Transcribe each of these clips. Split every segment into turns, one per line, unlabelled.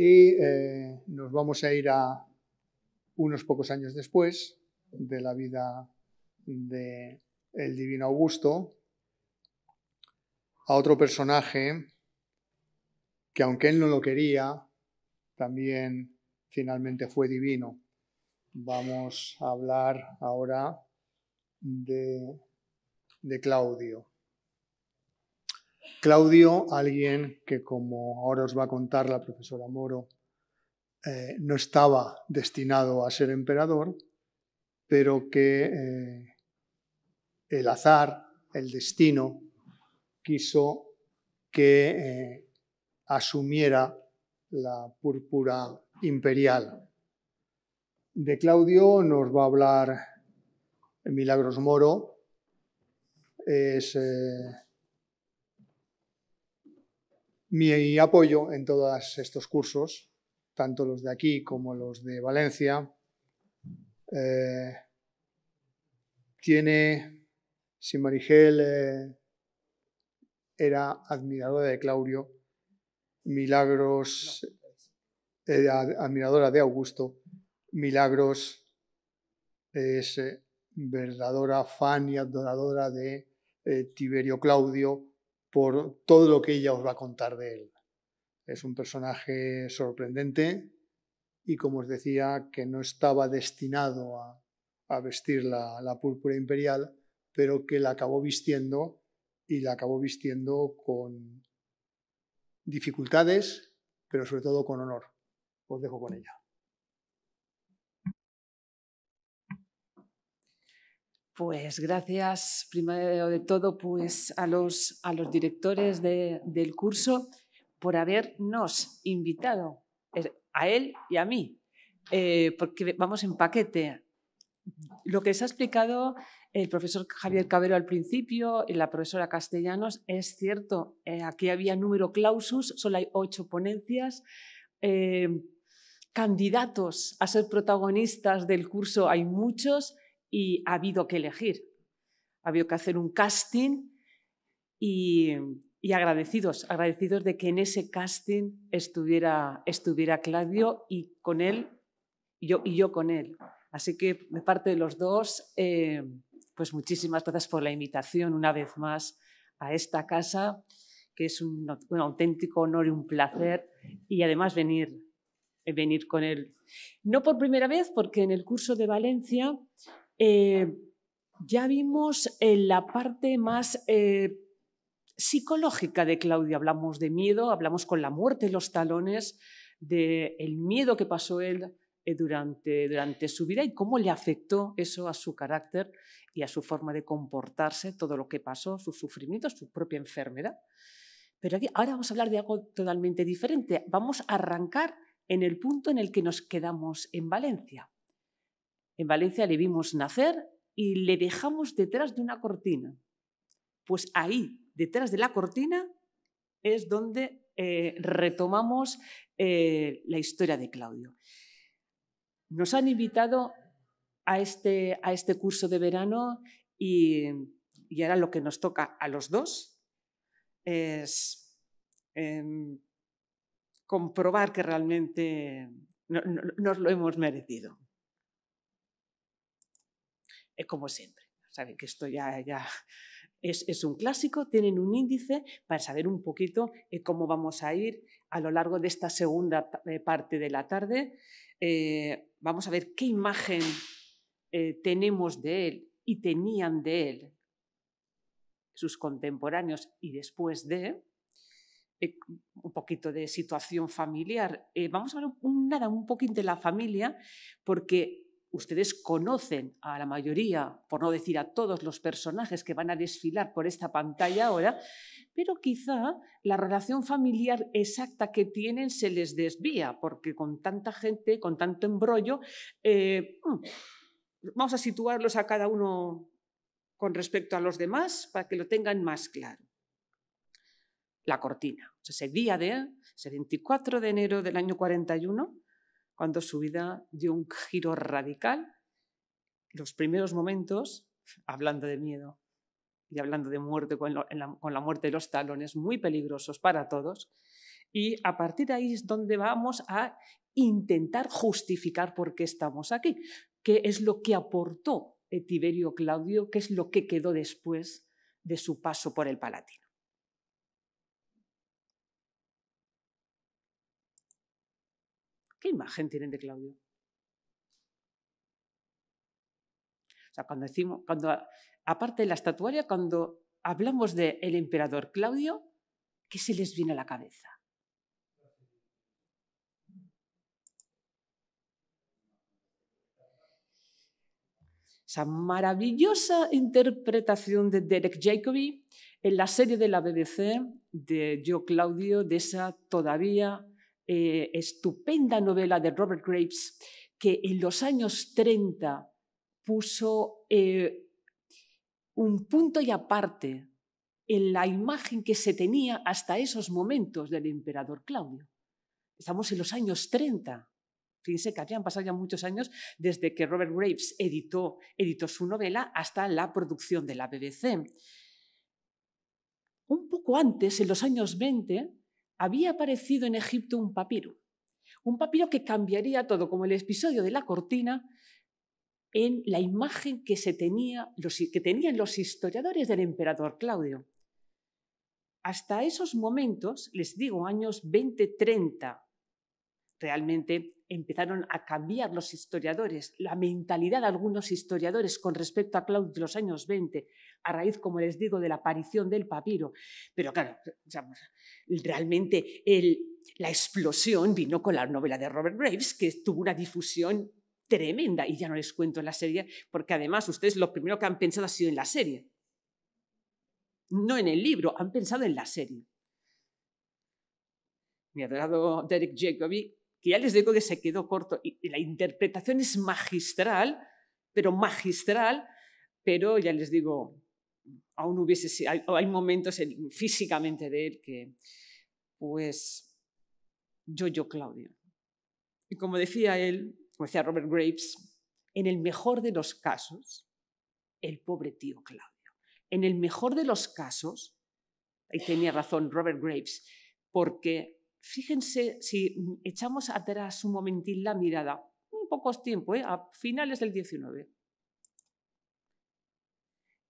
y eh, nos vamos a ir a unos pocos años después de la vida de el divino Augusto a otro personaje que aunque él no lo quería también finalmente fue divino. Vamos a hablar ahora de Claudio. Claudio, alguien que como ahora os va a contar la profesora Moro, eh, no estaba destinado a ser emperador, pero que eh, el azar, el destino, quiso que eh, asumiera la púrpura imperial. De Claudio nos va a hablar Milagros Moro. Es mi apoyo en todos estos cursos, tanto los de aquí como los de Valencia, eh, tiene, si Marigel eh, era admiradora de Claudio, Milagros admiradora de Augusto, Milagros es eh, verdadera fan y adoradora de Tiberio Claudio, por todo lo que ella os va a contar de él. Es un personaje sorprendente y, como os decía, que no estaba destinado a, vestir la, la púrpura imperial, pero que la acabó vistiendo y la acabó vistiendo con dificultades, pero sobre todo con honor. Os dejo con mm. ella. Pues
gracias, primero de todo, pues a los, a los directores del curso por habernos invitado, eh, a él y a mí, eh, porque vamos en paquete. Lo que se ha explicado el profesor Javier Cabero al principio y la profesora Castellanos es cierto. Eh, aquí había número clausus, solo hay ocho ponencias. candidatos a ser protagonistas del curso hay muchos y ha habido que elegir. Ha habido que hacer un casting y, agradecidos, agradecidos de que en ese casting estuviera, estuviera Claudio y con él, yo, y yo con él. Así que me parte de los dos, eh, pues muchísimas gracias por la invitación una vez más a esta casa, que es un, un auténtico honor y un placer, y además venir, venir con él. No por primera vez, porque en el curso de Valencia eh, ya vimos en eh, la parte más eh, psicológica de Claudia, hablamos de miedo, hablamos con la muerte en los talones, del miedo que pasó él durante, su vida y cómo le afectó eso a su carácter y a su forma de comportarse, todo lo que pasó, sus sufrimientos, su propia enfermedad. Pero aquí, ahora vamos a hablar de algo totalmente diferente. Vamos a arrancar en el punto en el que nos quedamos en Valencia. En Valencia le vimos nacer y le dejamos detrás de una cortina. Pues ahí, detrás de la cortina, es donde eh, retomamos eh, la historia de Claudio. Nos han invitado a este, a este curso de verano y, ahora lo que nos toca a los dos es em, comprobar que realmente nos lo hemos merecido es como siempre. Saben que esto ya, ya es, un clásico, tienen un índice para saber un poquito eh, cómo vamos a ir a lo largo de esta segunda eh, parte de la tarde. Eh, vamos a ver qué imagen tenemos de él y tenían de él sus contemporáneos y después de un poquito de situación familiar. vamos a ver un, nada, un poquito de la familia, porque ustedes conocen a la mayoría, por no decir a todos los personajes que van a desfilar por esta pantalla ahora, pero quizá la relación familiar exacta que tienen se les desvía, porque con tanta gente, con tanto embrollo, eh, mm, vamos a situarlos a cada uno con respecto a los demás para que lo tengan más claro. La cortina. Ese día de, ese 24 de enero del año 41, cuando su vida dio un giro radical. Los primeros momentos, hablando de miedo y hablando de muerte, con, la, la muerte de los talones, muy peligrosos para todos. Y a partir de ahí es donde vamos a intentar justificar por qué estamos aquí, qué es lo que aportó Tiberio Claudio, qué es lo que quedó después de su paso por el Palatino. ¿Qué imagen tienen de Claudio? O sea, cuando decimos, cuando, aparte de la estatuaria, cuando hablamos del emperador Claudio, ¿qué se les viene a la cabeza? esa maravillosa interpretación de Derek Jacobi en la serie de la BBC de Yo Claudio, de esa todavía eh, estupenda novela de Robert Graves que en los años 30 puso eh, un punto y aparte en la imagen que se tenía hasta esos momentos del emperador Claudio. Estamos en los años 30. Fíjense que habían pasado ya muchos años desde que Robert Graves editó, editó su novela hasta la producción de la BBC. Un poco antes, en los años 20, había aparecido en Egipto un papiro, un papiro que cambiaría todo, como el episodio de la cortina, en la imagen que, se tenía, que tenían los historiadores del emperador Claudio. Hasta esos momentos, les digo, años 20-30 realmente empezaron a cambiar los historiadores, la mentalidad de algunos historiadores con respecto a Claudio de los años 20, a raíz, como les digo, de la aparición del papiro. Pero claro, realmente la explosión vino con la novela de Robert Graves, que tuvo una difusión tremenda, y ya no les cuento en la serie, porque además ustedes lo primero que han pensado ha sido en la serie, no en el libro, han pensado en la serie. Mi adorado Derek Jacobi que ya les digo que se quedó corto. Y, la interpretación es magistral, pero magistral, pero ya les digo, aún hubiese sido, hay momentos físicamente de él que, pues, yo, yo, Claudio. Y como decía él, como decía Robert Graves, en el mejor de los casos, el pobre tío Claudio. En el mejor de los casos, y tenía razón Robert Graves, porque Fíjense si mm, echamos atrás un momentín la mirada, un poco tiempo, ¿eh? a finales del 19.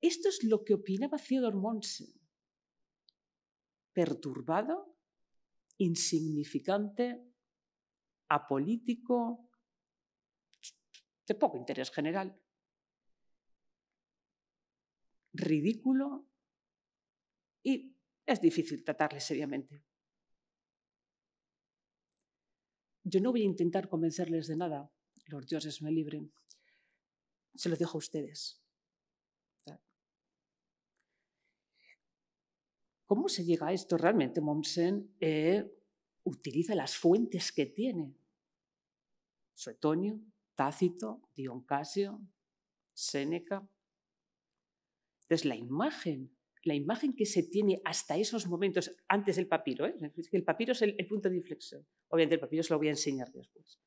Esto es lo que opinaba Theodore Monsen. Perturbado, insignificante, apolítico, de poco interés general. Ridículo y es difícil tratarle seriamente. Yo no voy a intentar convencerles de nada, los dioses me libren. Se los dejo a ustedes. ¿Cómo se llega a esto? Realmente Momsen eh, utiliza las fuentes que tiene. Suetonio, Tácito, Dion Casio, Séneca. es la imagen la imagen que se tiene hasta esos momentos, antes del papiro, ¿eh? el papiro es el, el, punto de inflexión, obviamente el papiro se lo voy a enseñar después,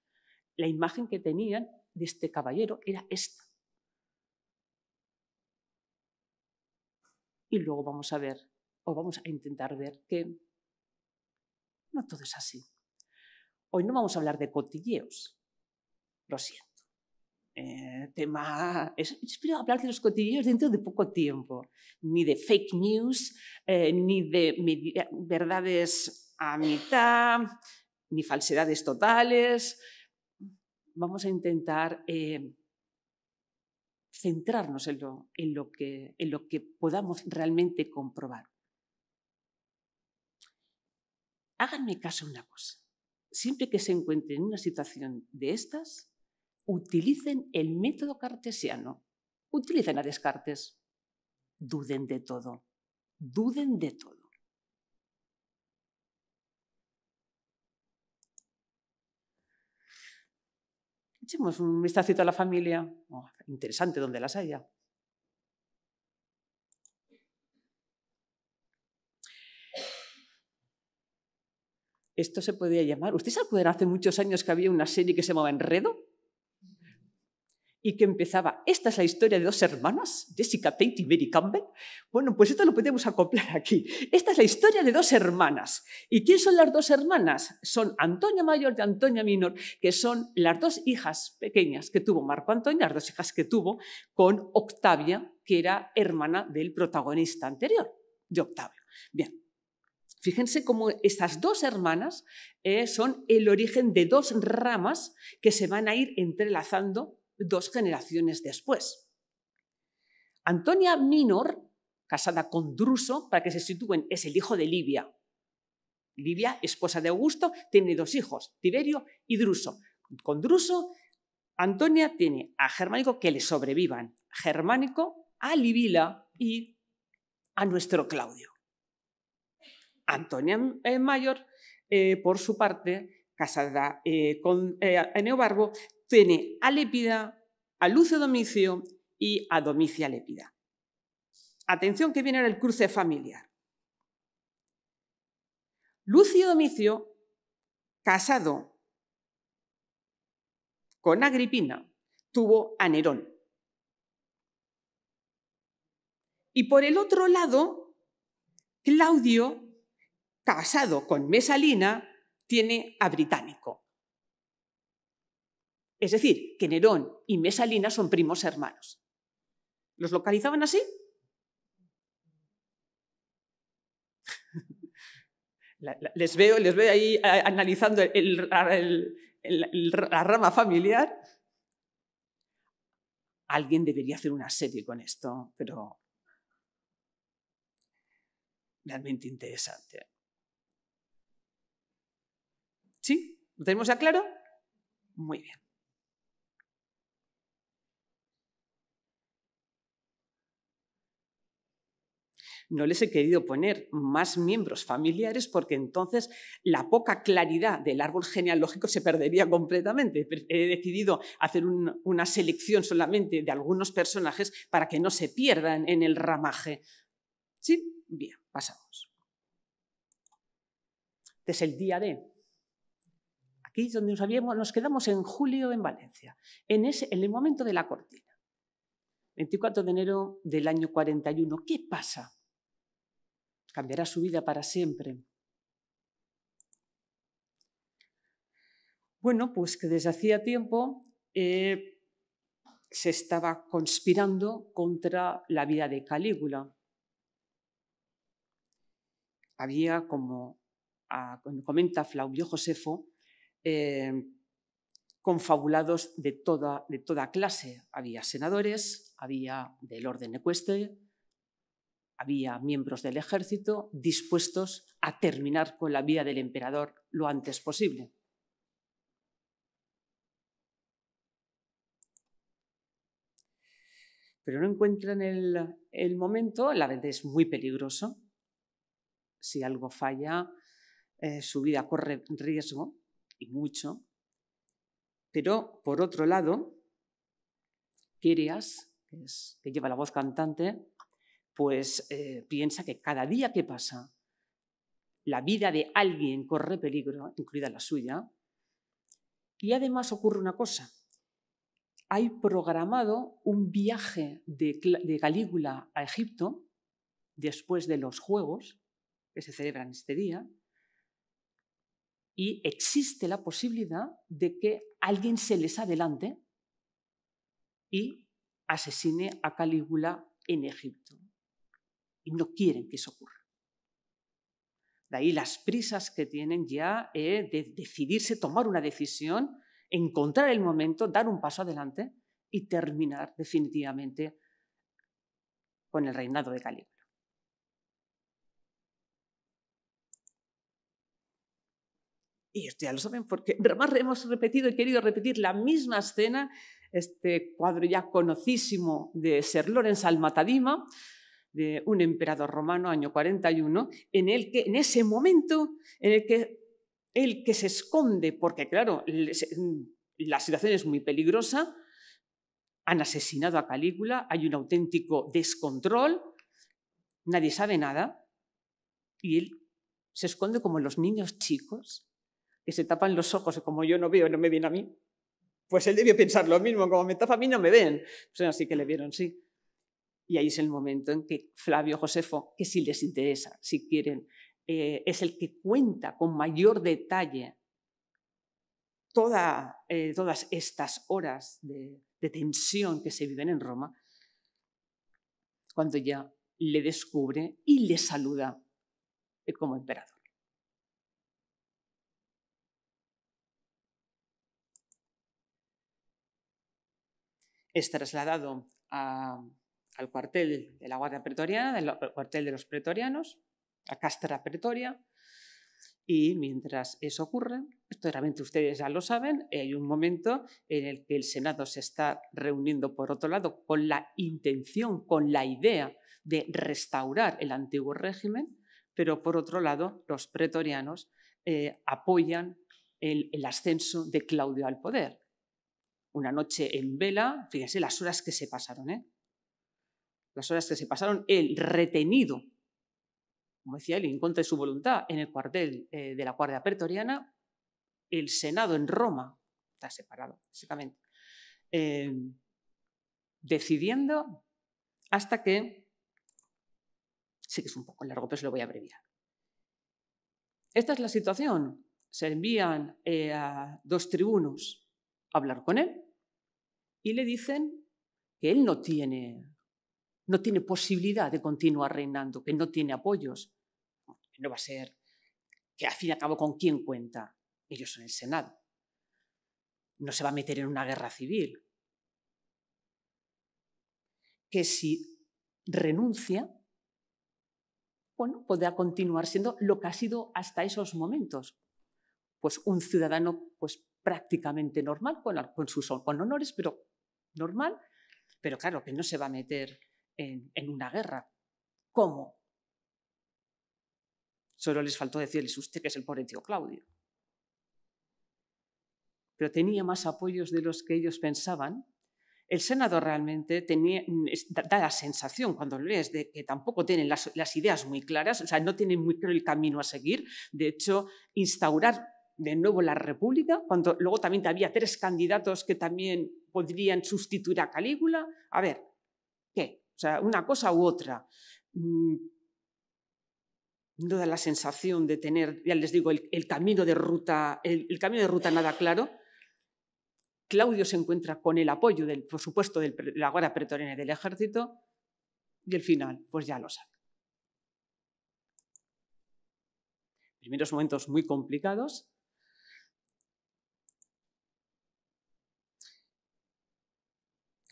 la imagen que tenían de este caballero era esta. Y luego vamos a ver, o vamos a intentar ver que no todo es así. Hoy no vamos a hablar de cotilleos, lo siento. Eh, tema... espero hablar de los cotidianos dentro de poco tiempo, ni de fake news, eh, ni de verdades a mitad, ni falsedades totales. Vamos a intentar eh, centrarnos en lo, en, lo que, podamos realmente comprobar. Háganme caso una cosa. Siempre que se encuentren en una situación de estas, utilicen el método cartesiano, utilicen a Descartes, duden de todo, duden de todo. Echemos un vistacito a la familia, oh, interesante donde las haya. Esto se podía llamar. ¿Usted se acuerdan hace muchos años que había una serie que se llamaba Enredo? y que empezaba, esta es la historia de dos hermanas, Jessica Tate y Mary Campbell. Bueno, pues esto lo podemos acoplar aquí. Esta es la historia de dos hermanas. ¿Y quién son las dos hermanas? Son Antonia Mayor y Antonia Minor, que son las dos hijas pequeñas que tuvo Marco Antonio, las dos hijas que tuvo con Octavia, que era hermana del protagonista anterior, de Octavio. Bien, Fíjense cómo estas dos hermanas eh, son el origen de dos ramas que se van a ir entrelazando dos generaciones después. Antonia Minor, casada con Druso, para que se sitúen, es el hijo de Livia. Livia, esposa de Augusto, tiene dos hijos, Tiberio y Druso. Con Druso, Antonia tiene a Germánico que le sobrevivan, Germánico, a Libila y a nuestro Claudio. Antonia eh, Mayor, eh, por su parte, casada eh, con eh, tiene a Lépida, a Lucio Domicio y a Domicia Lépida. Atención que viene el cruce familiar. Lucio Domicio, casado con Agripina, tuvo a Nerón. Y por el otro lado, Claudio, casado con Mesalina, tiene a Británico. Es decir, que Nerón y Mesalina son primos hermanos. ¿Los localizaban así? les, veo, les ahí analizando la rama familiar. Alguien debería hacer una serie con esto, pero realmente interesante. ¿Sí? ¿Lo tenemos ya claro? Muy bien. no les he querido poner más miembros familiares porque entonces la poca claridad del árbol genealógico se perdería completamente. He decidido hacer una selección solamente de algunos personajes para que no se pierdan en el ramaje. ¿Sí? Bien, pasamos. Este es el día de aquí es donde nos, habíamos, nos quedamos en julio en Valencia, en, en el momento de la cortina. 24 de enero del año 41, ¿qué pasa? cambiará su vida para siempre. Bueno, pues que desde hacía tiempo eh, se estaba conspirando contra la vida de Calígula. Había, como comenta Flavio Josefo, eh, confabulados de toda, de toda clase. Había senadores, había del orden ecuestre, había miembros del ejército dispuestos a terminar con la vida del emperador lo antes posible. Pero no encuentran el, momento, la verdad es muy peligroso. Si algo falla, eh, su vida corre riesgo, y mucho. Pero, por otro lado, Kirias, que lleva la voz cantante, pues eh, piensa que cada día que pasa, la vida de alguien corre peligro, incluida la suya. Y además ocurre una cosa. Hay programado un viaje de Calígula a Egipto después de los Juegos, que se celebran este día, y existe la posibilidad de que alguien se les adelante y asesine a Calígula en Egipto y no quieren que eso ocurra. De ahí las prisas que tienen ya eh, de decidirse, tomar una decisión, encontrar el momento, dar un paso adelante y terminar definitivamente con el reinado de Calígula. Y esto ya lo saben porque además hemos repetido y querido repetir la misma escena, este cuadro ya conocísimo de Sir Lorenz Almatadima, de un emperador romano, año 41, en el que en ese momento, en el que el que se esconde, porque claro, mm, la situación es muy peligrosa, han asesinado a Calígula, hay un auténtico descontrol, nadie sabe nada, y él se esconde como los niños chicos, que se tapan los ojos, y como yo no veo, no me ven a mí, pues él debió pensar lo mismo, como me tapa a mí no me ven, pues así que le vieron, sí. Y ahí es el momento en que Flavio Josefo, que si les interesa, si quieren, eh, es el que cuenta con mayor detalle eh, todas estas horas de, de tensión que se viven en Roma, cuando ya le descubre y le saluda eh, como emperador. Es trasladado a al cuartel de la Guardia Pretoriana, del cuartel de los pretorianos, a Castra Pretoria. Y mientras eso ocurre, esto realmente ustedes ya lo saben, hay un momento en el que el Senado se está reuniendo, por otro lado, con la intención, con la idea de restaurar el antiguo régimen, pero por otro lado, los pretorianos eh, apoyan el, el ascenso de Claudio al poder. Una noche en vela, fíjense las horas que se pasaron, ¿eh? las horas que se pasaron él retenido, como decía él, en contra de su voluntad, en el cuartel eh, de la Guardia Pretoriana, el Senado en Roma, está separado, básicamente, em, decidiendo hasta que, sí que es un poco largo, pero se lo voy a abreviar. Esta es la situación. Se envían eh, a dos tribunos a hablar con él y le dicen que él no tiene no tiene posibilidad de continuar reinando, que no tiene apoyos. que No va a ser que al fin y al cabo con quién cuenta. Ellos son el Senado. No se va a meter en una guerra civil. Que si renuncia, bueno, podrá continuar siendo lo que ha sido hasta esos momentos. Pues un ciudadano pues, prácticamente normal, con, con sus con honores, pero normal, pero claro que no se va a meter en, una guerra. ¿Cómo? Solo les faltó decirles usted que es el pobre tío Claudio. Pero tenía más apoyos de los que ellos pensaban. El Senado realmente tenía, mm, da la sensación cuando lo lees de que tampoco tienen las, las ideas muy claras, o sea, no tienen muy claro el camino a seguir. De hecho, instaurar de nuevo la República, cuando luego también había tres candidatos que también podrían sustituir a Calígula. A ver, ¿qué? O sea, una cosa u otra. No mm. da la sensación de tener, ya les digo, el, camino de ruta, el, camino de ruta nada claro. Claudio se encuentra con el apoyo, del, por supuesto, de la Guardia Pretoriana del ejército, y el final, pues ya lo sabe. Primeros momentos muy complicados,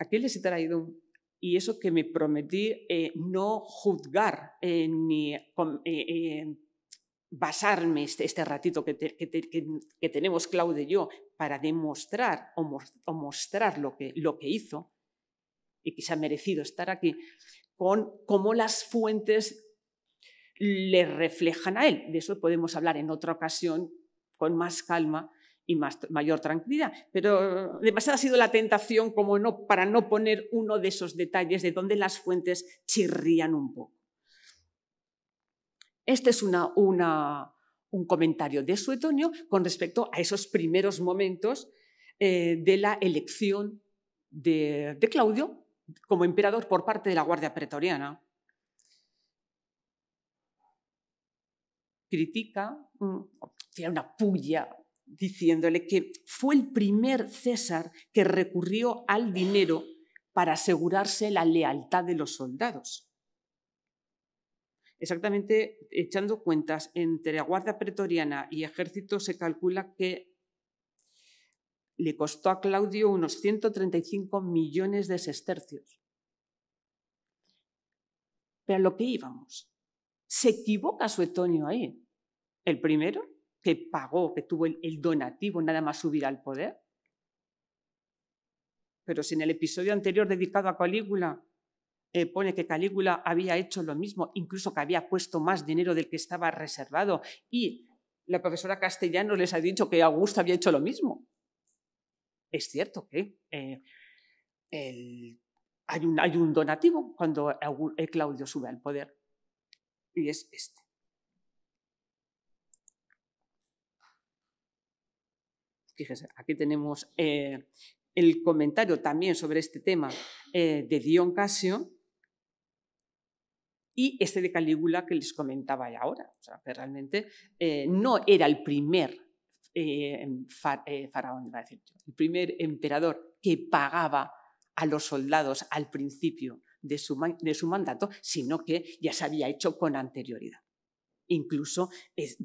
Aquí les he traído y eso que me prometí eh, no juzgar eh, ni eh, basarme este, este, ratito que, tenemos Claude y yo para demostrar o, mostrar lo que, lo que hizo y que se ha merecido estar aquí, con cómo las fuentes le reflejan a él. De eso podemos hablar en otra ocasión con más calma, y mayor tranquilidad. Pero eh, demasiada ha sido la tentación como no, para no poner uno de esos detalles de donde las fuentes chirrían un poco. Este es una, un comentario de Suetonio con respecto a esos primeros momentos eh, de la elección de, de Claudio como emperador por parte de la Guardia Pretoriana. critica, tiene mm, una puya diciéndole que fue el primer César que recurrió al dinero para asegurarse la lealtad de los soldados. Exactamente, echando cuentas, entre la Guardia Pretoriana y Ejército se calcula que le costó a Claudio unos 135 millones de sestercios. Pero a lo que íbamos, se equivoca Suetonio ahí. El primero, que pagó, que tuvo el donativo nada más subir al poder? Pero si en el episodio anterior dedicado a Calígula eh, pone que Calígula había hecho lo mismo, incluso que había puesto más dinero del que estaba reservado, y la profesora Castellano les ha dicho que Augusto había hecho lo mismo. Es cierto que eh, hay, un, hay, un, donativo cuando eh, Claudio sube al poder, y es este. aquí tenemos eh, el comentario también sobre este tema eh, de Dion Casio y este de Calígula que les comentaba ya ahora, realmente eh, no era el primer faraón, iba a decir el primer emperador que pagaba a los soldados al principio de su mandato, sino que ya se había hecho con anterioridad. Incluso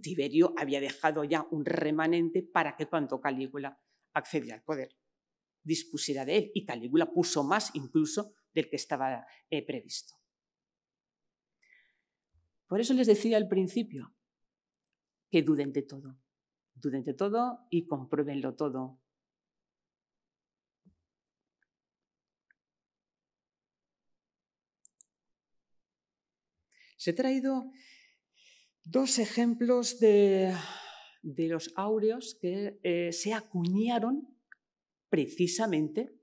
Tiberio había dejado ya un remanente para que cuando Calígula accediera al poder, dispusiera de él. Y Calígula puso más incluso del que estaba eh, previsto. Por eso les decía al principio que duden de todo. Duden de todo y compruébenlo todo. Se ha traído dos ejemplos de, los áureos que eh, se acuñaron precisamente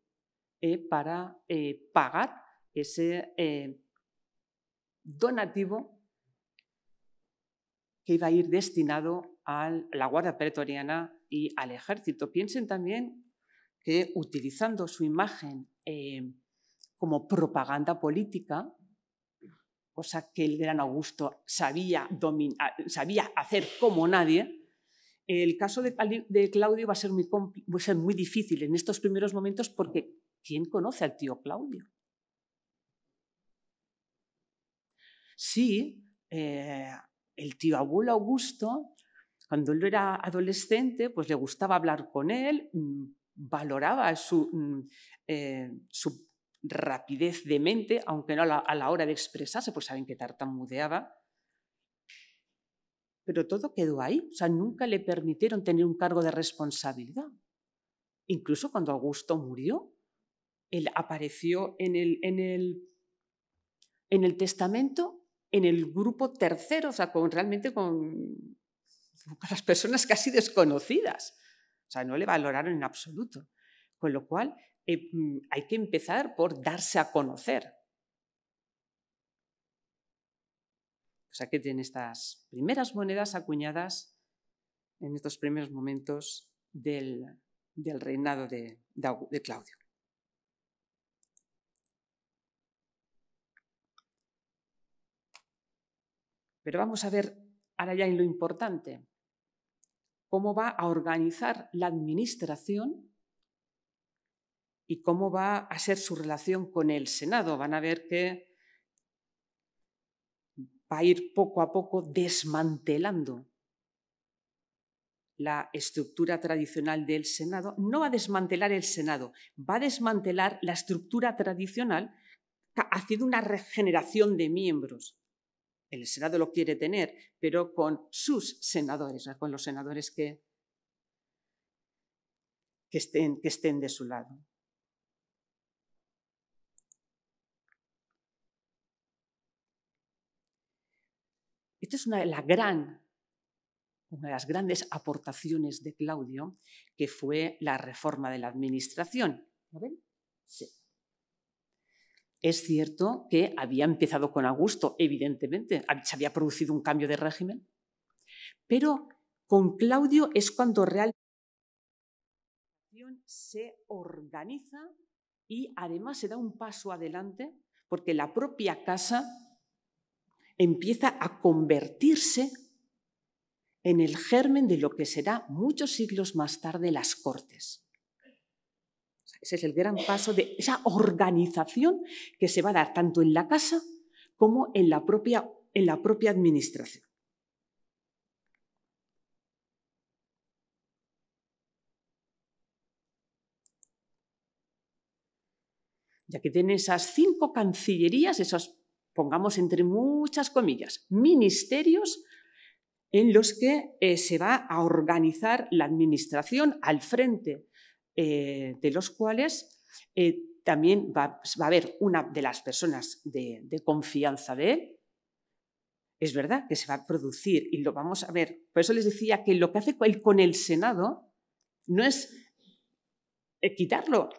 eh, para eh, pagar ese donativo que iba a ir destinado a la Guardia Pretoriana y al ejército. Piensen también que utilizando su imagen como propaganda política, cosa que el gran Augusto sabía, sabía hacer como nadie, el caso de, Claudio va a, ser muy, va ser muy difícil en estos primeros momentos porque ¿quién conoce al tío Claudio? Sí, eh, el tío abuelo Augusto, cuando él era adolescente, pues le gustaba hablar con él, mm, valoraba su, mm, eh, su rapidez de mente, aunque no a la, hora de expresarse, pues saben que tartamudeaba. Pero todo quedó ahí, o sea, nunca le permitieron tener un cargo de responsabilidad. Incluso cuando Augusto murió, él apareció en el, en el, testamento, en el grupo tercero, o sea, con, realmente con las personas casi desconocidas. O sea, no le valoraron en absoluto. Con lo cual, eh, mm, hay que empezar por darse a conocer. O sea que tienen estas primeras monedas acuñadas, en estos primeros momentos del, reinado de, de Claudio. Pero vamos a ver ahora ya en lo importante, cómo va a organizar la administración y cómo va a ser su relación con el Senado. Van a ver que va a ir poco a poco desmantelando la estructura tradicional del Senado. No va a desmantelar el Senado, va a desmantelar la estructura tradicional haciendo una regeneración de miembros. El Senado lo quiere tener, pero con sus senadores, con los senadores que, que, estén, que estén de su lado. Esta es una, de las grandes aportaciones de Claudio, que fue la reforma de la administración. Es cierto que había empezado con Augusto, evidentemente, se había producido un cambio de régimen, pero con Claudio es cuando realmente se organiza y además se da un paso adelante porque la propia casa empieza a convertirse en el germen de lo que será muchos siglos más tarde las Cortes. Ese es el gran paso de esa organización que se va a dar tanto en la casa como en la propia, en la propia administración. Ya que tiene esas cinco cancillerías, esas pongamos entre muchas comillas, ministerios en los que eh, se va a organizar la administración al frente eh, de los cuales eh, también va, a haber una de las personas de, confianza de él. Es verdad que se va a producir y lo vamos a ver. Por eso les decía que lo que hace él con el Senado no es quitarlo.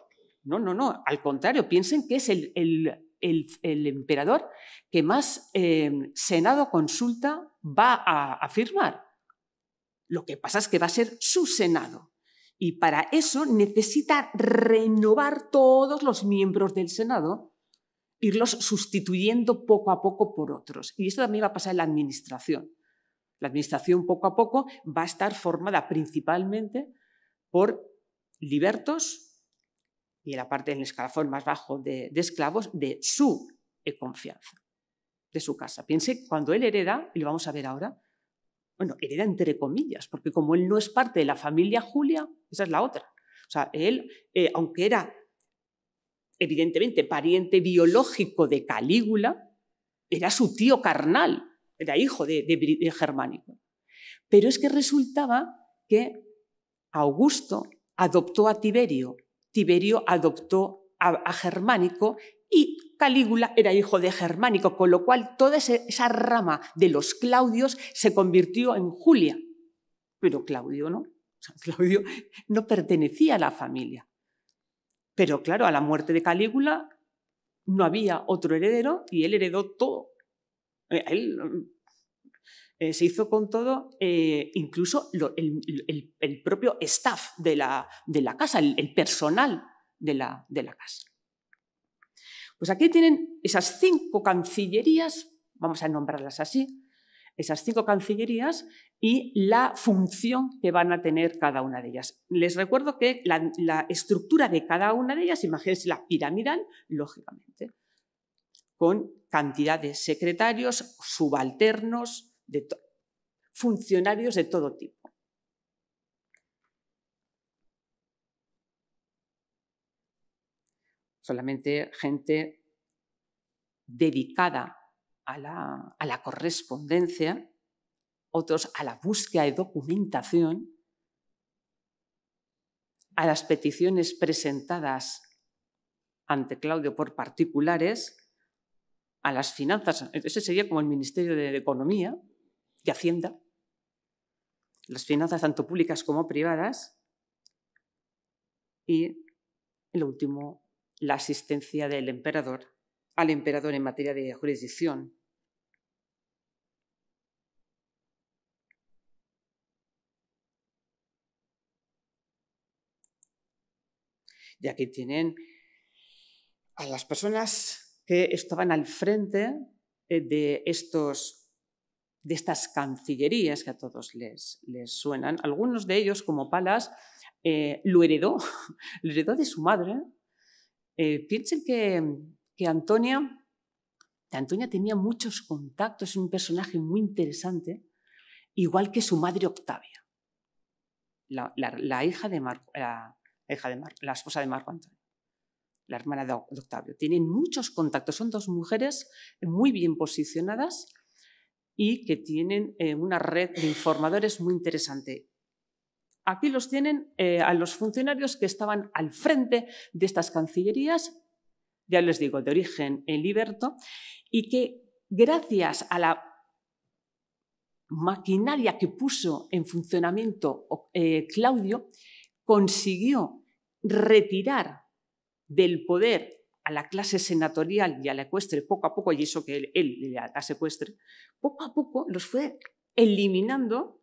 No, no, no. Al contrario, piensen que es el el, emperador que más em, senado consulta va a, a firmar. Lo que pasa es que va a ser su senado. Y para eso necesita renovar todos los miembros del senado irlos sustituyendo poco a poco por otros. Y esto también va a pasar en la administración. La administración poco a poco va a estar formada principalmente por libertos y la parte del escalafón más bajo de, esclavos, de su confianza, de su casa. Piense, cuando él hereda, y lo vamos a ver ahora, bueno, hereda entre comillas, porque como él no es parte de la familia Julia, esa es la otra. O sea, él, eh, aunque era evidentemente pariente biológico de Calígula, era su tío carnal, era hijo de, de Germánico. Pero es que resultaba que Augusto adoptó a Tiberio Tiberio adoptó a, Germánico y Calígula era hijo de Germánico, con lo cual toda esa rama de los Claudios se convirtió en Julia. Pero Claudio no, Claudio no pertenecía a la familia. Pero claro, a la muerte de Calígula no había otro heredero y él heredó todo. Eh, él eh, se hizo con todo, eh, incluso el, propio staff de la, casa, el, personal de la, casa. Pues aquí tienen esas cinco cancillerías, vamos a nombrarlas así, esas cinco cancillerías y la función que van a tener cada una de ellas. Les recuerdo que la, la estructura de cada una de ellas, imagínense la piramidal, lógicamente, con cantidad de secretarios, subalternos, de funcionarios de todo tipo. Solamente gente dedicada a la, a la correspondencia, otros a la búsqueda de documentación, a las peticiones presentadas ante Claudio por particulares, a las finanzas, ese sería como el Ministerio de Economía, y Hacienda, las finanzas tanto públicas como privadas y, lo último, la asistencia del emperador al emperador en materia de jurisdicción. ya que tienen a las personas que estaban al frente eh, de estos de estas cancillerías que a todos les, les suenan. Algunos de ellos, como Palas, eh, lo heredó, lo heredó de su madre. Eh, piensen que, Antonia, Antonia tenía muchos contactos, es un personaje muy interesante, igual que su madre Octavia, la, hija de Marco, la, hija de la esposa de Marco Antonio, la hermana de Octavio. Tienen muchos contactos, son dos mujeres muy bien posicionadas y que tienen eh, una red de informadores muy interesante. Aquí los tienen eh, a los funcionarios que estaban al frente de estas cancillerías, ya les digo, de origen en liberto, y que gracias a la maquinaria que puso en funcionamiento eh, Claudio, consiguió retirar del poder a la clase senatorial y a la ecuestre poco a poco, y eso que él, a la secuestre, poco a poco los fue eliminando,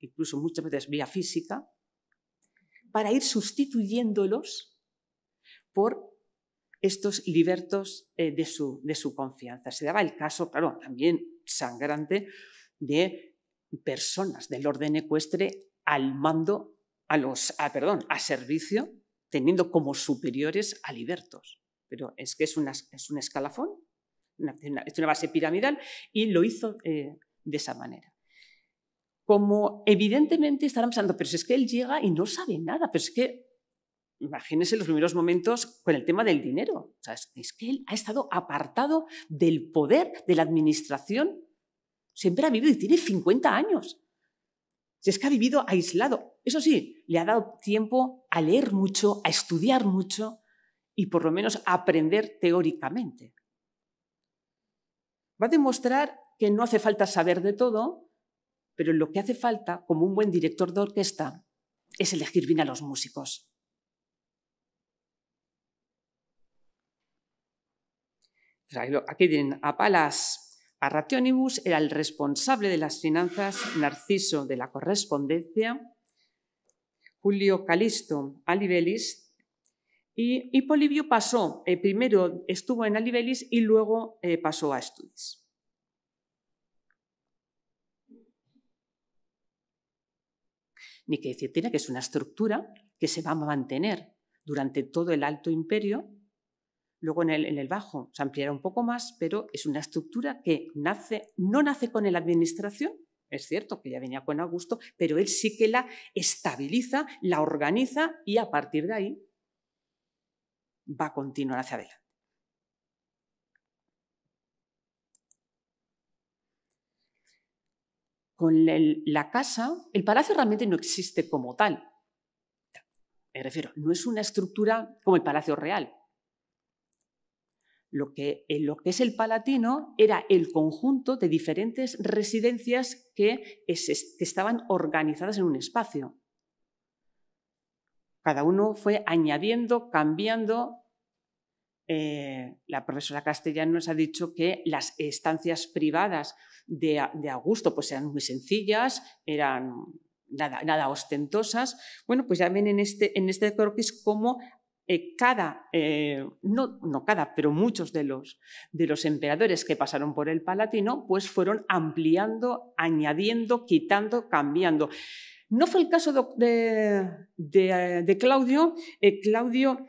incluso muchas veces vía física, para ir sustituyéndolos por estos libertos eh, de, su, de su confianza. Se daba el caso, claro, también sangrante, de personas del orden ecuestre al mando, a los, perdón, a servicio, teniendo como superiores a libertos pero es que es, un escalafón, es una base piramidal, y lo hizo eh, de esa manera. Como evidentemente estarán pensando, pero es que él llega y no sabe nada, pero es que imagínense los primeros momentos con el tema del dinero. O sea, es, que él ha estado apartado del poder, de la administración. Siempre ha vivido y tiene 50 años. Si es que ha vivido aislado. Eso sí, le ha dado tiempo a leer mucho, a estudiar mucho, y por lo menos aprender teóricamente. Va a demostrar que no hace falta saber de todo, pero lo que hace falta, como un buen director de orquesta, es elegir bien a los músicos. Aquí tienen a Palas Arrationibus, era el responsable de las finanzas, Narciso de la correspondencia, Julio Calisto Alibelis y, Polibio pasó, eh, primero estuvo en Alibelis y luego eh, pasó a Estudis. Ni que decir tiene que es una estructura que se va a mantener durante todo el Alto Imperio, luego en el, Bajo se ampliará un poco más, pero es una estructura que nace, no nace con la administración, es cierto que ya venía con Augusto, pero él sí que la estabiliza, la organiza y a partir de ahí va a continuar hacia adelante. Con la casa, el palacio realmente no existe como tal. Me refiero, no es una estructura como el palacio real. Lo que, eh, es el palatino era el conjunto de diferentes residencias que estaban organizadas en un espacio. Cada uno fue añadiendo, cambiando. Eh, la profesora Castellán nos ha dicho que las estancias privadas de, Augusto pues eran muy sencillas, eran nada, ostentosas. Bueno, pues ya ven en este, en este cómo eh, cada, eh, no, no, cada, pero muchos de los, de los emperadores que pasaron por el Palatino, pues fueron ampliando, añadiendo, quitando, cambiando. No fue el caso de, eh, Claudio. Eh, Claudio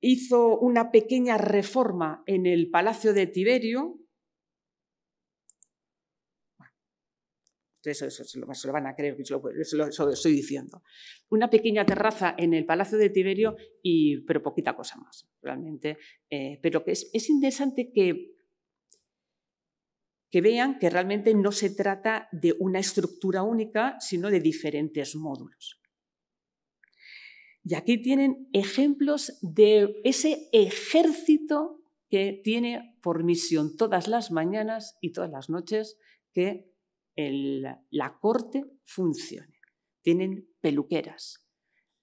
hizo una pequeña reforma en el Palacio de Tiberio. eso, se, lo, van a creer, eso lo, estoy diciendo. Una pequeña terraza en el Palacio de Tiberio, y, pero poquita cosa más, realmente. Eh, pero que es interesante que que vean que realmente no se trata de una estructura única, sino de diferentes módulos. Y aquí tienen ejemplos de ese ejército que tiene por misión todas las mañanas y todas las noches que la corte funcione. Tienen peluqueras,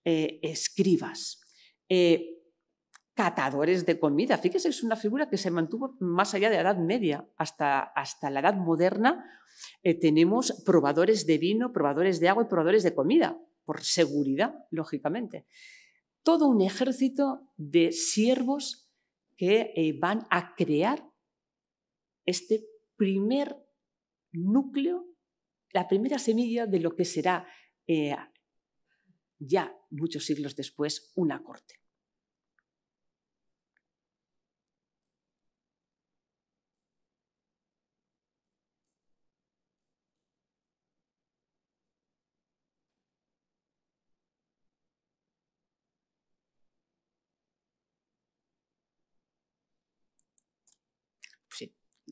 eh, escribas, eh, catadores de comida. Fíjese, es una figura que se mantuvo más allá de la Edad Media, hasta, hasta la Edad Moderna. Eh, tenemos probadores de vino, probadores de agua y probadores de comida, por seguridad, lógicamente. Todo un ejército de siervos que eh, van a crear este primer núcleo, la primera semilla de lo que será eh, ya muchos siglos después una corte.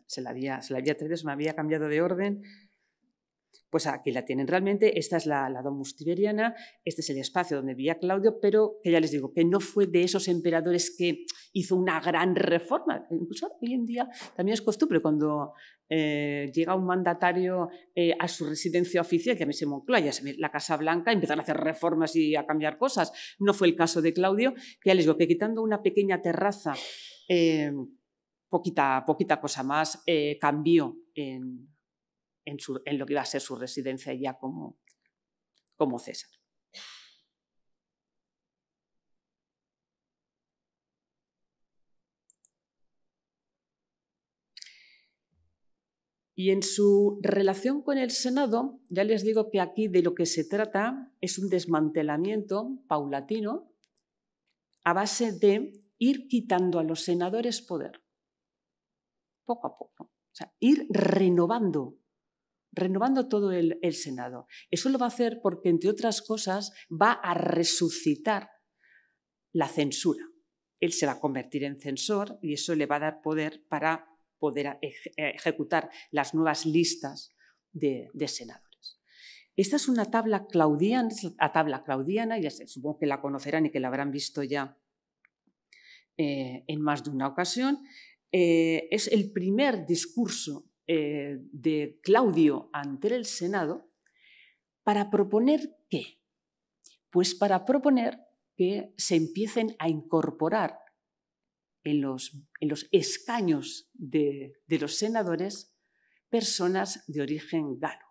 se la había, se la traído, me había cambiado de orden. Pues aquí la tienen realmente, esta es la, la Domus este es el espacio donde vivía Claudio, pero que ya les digo, que no fue de esos emperadores que hizo una gran reforma. Incluso hoy en día también es costumbre cuando eh, llega un mandatario eh, a su residencia oficial, que a mí se la Casa Blanca, empezar a hacer reformas y a cambiar cosas. No fue el caso de Claudio, que ya les digo que quitando una pequeña terraza eh, poquita, poquita cosa más eh, cambió en, lo que iba a ser su residencia ya como, como César. Y en su relación con el Senado, ya les digo que aquí de lo que se trata es un desmantelamiento paulatino a base de ir quitando a los senadores poder poco a poco. O sea, ir renovando, renovando todo el, Senado. Eso lo va a hacer porque, entre otras cosas, va a resucitar la censura. Él se va a convertir en censor y eso le va a dar poder para poder eh, ejecutar las nuevas listas de, senadores. Esta es una tabla claudiana, es tabla claudiana, supongo que la conocerán y que la habrán visto ya eh, en más de una ocasión. Eh, es el primer discurso eh, de Claudio ante el Senado para proponer qué? Pues para proponer que se empiecen a incorporar en los, escaños de, los senadores personas de origen galo.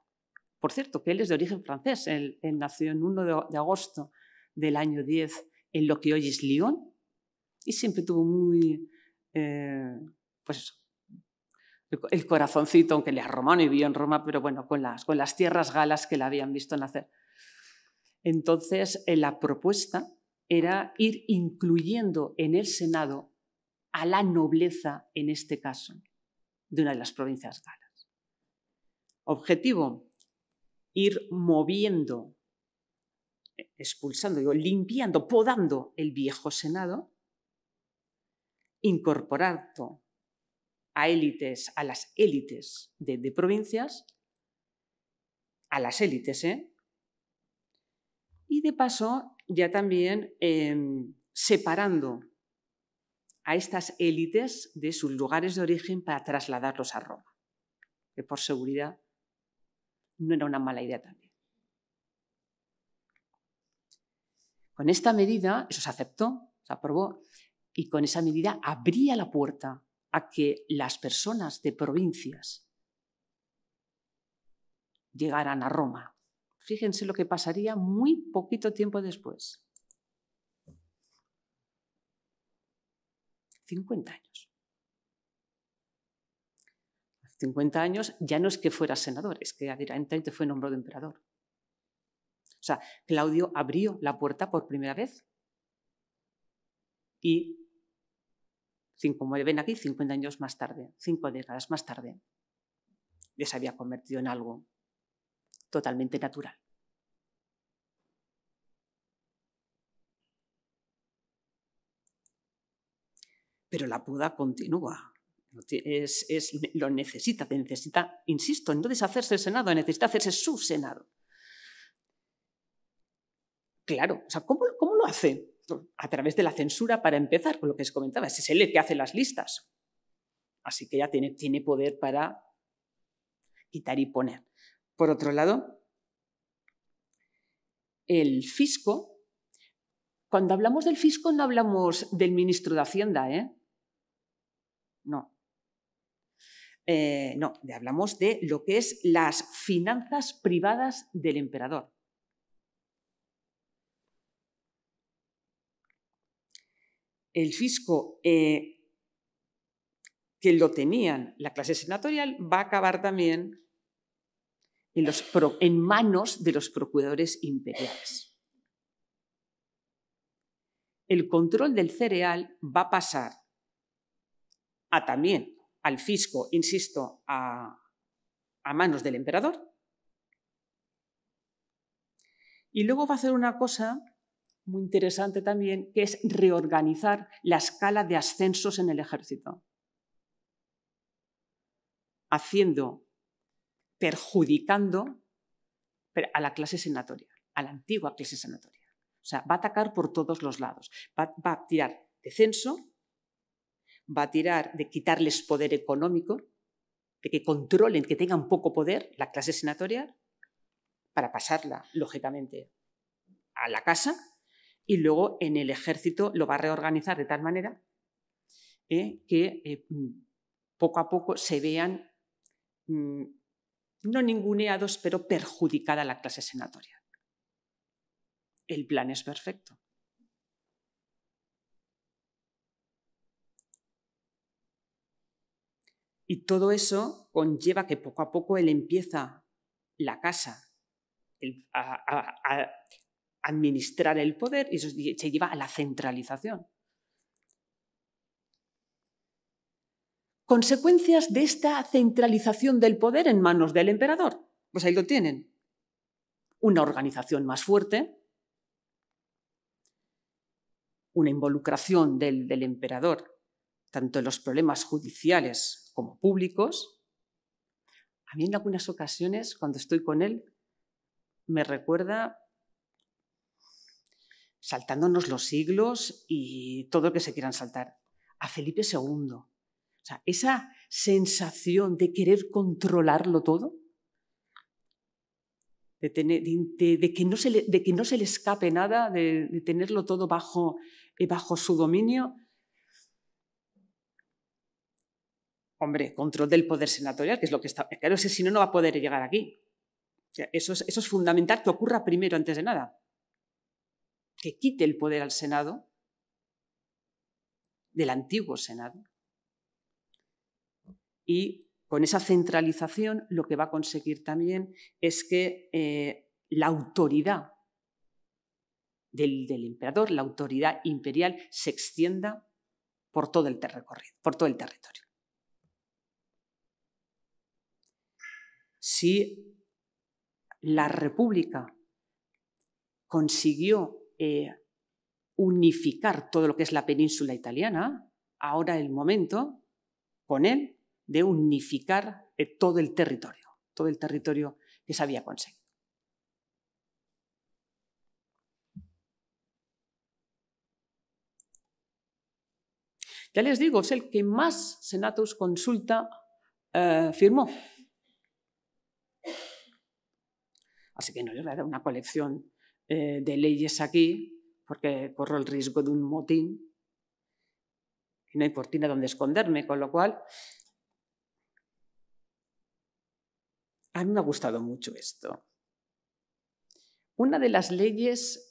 Por cierto, que él es de origen francés, él, nació en 1 de, de agosto del año 10 en lo que hoy es Lyon y siempre tuvo muy, eh, pues eso, el corazoncito, aunque le romano y vivió en Roma, pero bueno, con las, con las tierras galas que la habían visto nacer. Entonces, eh, la propuesta era ir incluyendo en el Senado a la nobleza, en este caso, de una de las provincias galas. Objetivo, ir moviendo, expulsando, limpiando, podando el viejo Senado incorporando a élites, a las élites de, provincias, a las élites, ¿eh? Y de paso, ya también em, separando a estas élites de sus lugares de origen para trasladarlos a Roma, que por seguridad no era una mala idea también. Con esta medida, eso se aceptó, se aprobó, y con esa medida abría la puerta a que las personas de provincias llegaran a Roma. Fíjense lo que pasaría muy poquito tiempo después. 50 años. 50 años ya no es que fuera senador, es que directamente fue nombrado emperador. O sea, Claudio abrió la puerta por primera vez y como ven aquí 50 años más tarde, cinco décadas más tarde, ya se había convertido en algo totalmente natural. Pero la poda continúa. Es, lo necesita, necesita, insisto, no deshacerse el Senado, necesita hacerse su Senado. Claro, o sea, ¿cómo, cómo lo hace? a través de la censura para empezar, con lo que os comentaba, es él el que hace las listas. Así que ya tiene, tiene poder para quitar y poner. Por otro lado, el fisco, cuando hablamos del fisco no hablamos del ministro de Hacienda, ¿eh? No. Eh, no, hablamos de lo que es las finanzas privadas del emperador. el fisco eh, que lo tenían la clase senatorial va a acabar también en, manos de los procuradores imperiales. El control del cereal va a pasar a también al fisco, insisto, a manos del emperador. Y luego va a hacer una cosa muy interesante también, que es reorganizar la escala de ascensos en el ejército, haciendo, perjudicando a la clase senatoria, a la antigua clase senatoria. O sea, va a atacar por todos los lados, va, a tirar de censo, va a tirar de quitarles poder económico, de que controlen, que tengan poco poder la clase senatoria, para pasarla, lógicamente, a la casa y luego en el ejército lo va a reorganizar de tal manera eh, que eh, mm, poco a poco se vean mm, no ninguneados, pero perjudicada la clase senatorial. El plan es perfecto. Y todo eso conlleva que poco a poco él empieza la casa a, administrar el poder y eso se lleva a la centralización. Consecuencias de esta centralización del poder en manos del emperador. Pues ahí lo tienen. Una organización más fuerte, una involucración del, del emperador, tanto en los problemas judiciales como públicos. A mí en algunas ocasiones, cuando estoy con él, me recuerda saltándonos los siglos y todo lo que se quieran saltar, a Felipe II. O sea, esa sensación de querer controlarlo todo, de, que, no se le, de que no se le escape nada, de, tenerlo todo bajo, eh, bajo su dominio. Hombre, control del poder senatorial, que es lo que está. Claro, si no, no va a poder llegar aquí. eso, es, eso es fundamental que ocurra primero, antes de nada que quite el poder al Senado, del antiguo Senado, y con esa centralización lo que va a conseguir también es que eh, la autoridad del, emperador, la autoridad imperial, se extienda por todo el, por todo el territorio. Si la República consiguió eh, unificar todo lo que es la península italiana, ahora el momento, con él, de unificar eh, todo el territorio, todo el territorio que se había conseguido. Ya les digo, es el que más senatus consulta eh, firmó. Así que no les verdad una colección eh, de leyes aquí, porque corro el riesgo de un motín. Y no hay cortina donde esconderme, con lo cual a mí me ha gustado mucho esto. Una de las leyes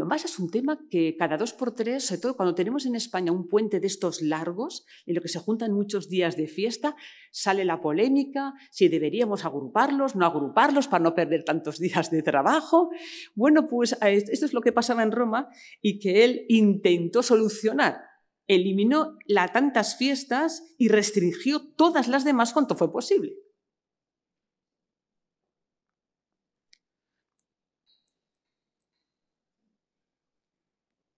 Además, es un tema que cada dos por tres, sobre todo cuando tenemos en España un puente de estos largos, en lo que se juntan muchos días de fiesta, sale la polémica, si deberíamos agruparlos, no agruparlos para no perder tantos días de trabajo. Bueno, pues esto es lo que pasaba en Roma y que él intentó solucionar. Eliminó las tantas fiestas y restringió todas las demás cuanto fue posible.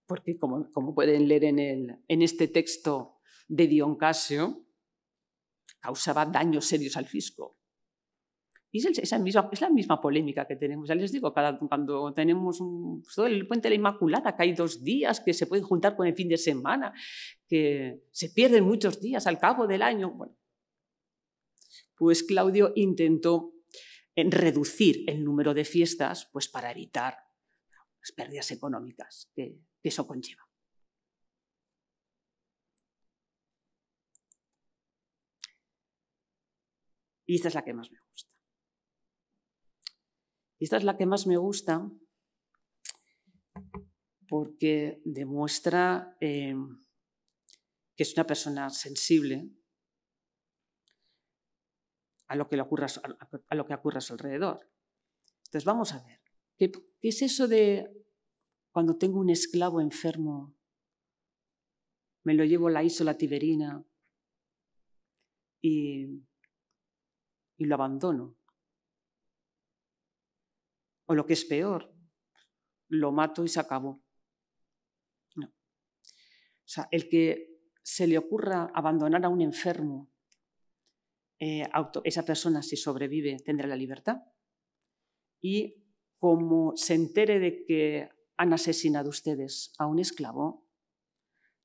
porque como, como pueden leer en, el, en este texto de Dion Casio, causaba daños serios al fisco. Y es, misma, es la misma polémica que tenemos. Ya les digo, cada, cuando tenemos un, pues, todo el puente de la Inmaculada, que hay dos días que se pueden juntar con el fin de semana, que se pierden muchos días al cabo del año. Bueno, pues Claudio intentó eh, reducir el número de fiestas pues para evitar las pérdidas económicas que eso conlleva. Y esta es la que más me gusta. Y esta es la que más me gusta porque demuestra eh, que es una persona sensible a lo que, le ocurra, a lo que su alrededor. Entonces, vamos a ver, qué es eso de cuando tengo un esclavo enfermo, me lo llevo a la isla Tiberina y, lo abandono. O lo que es peor, lo mato y se acabó. O sea, el que se le ocurra abandonar a un enfermo, eh, esa persona si sobrevive tendrá la libertad. Y como se entere de que han asesinado ustedes a un esclavo,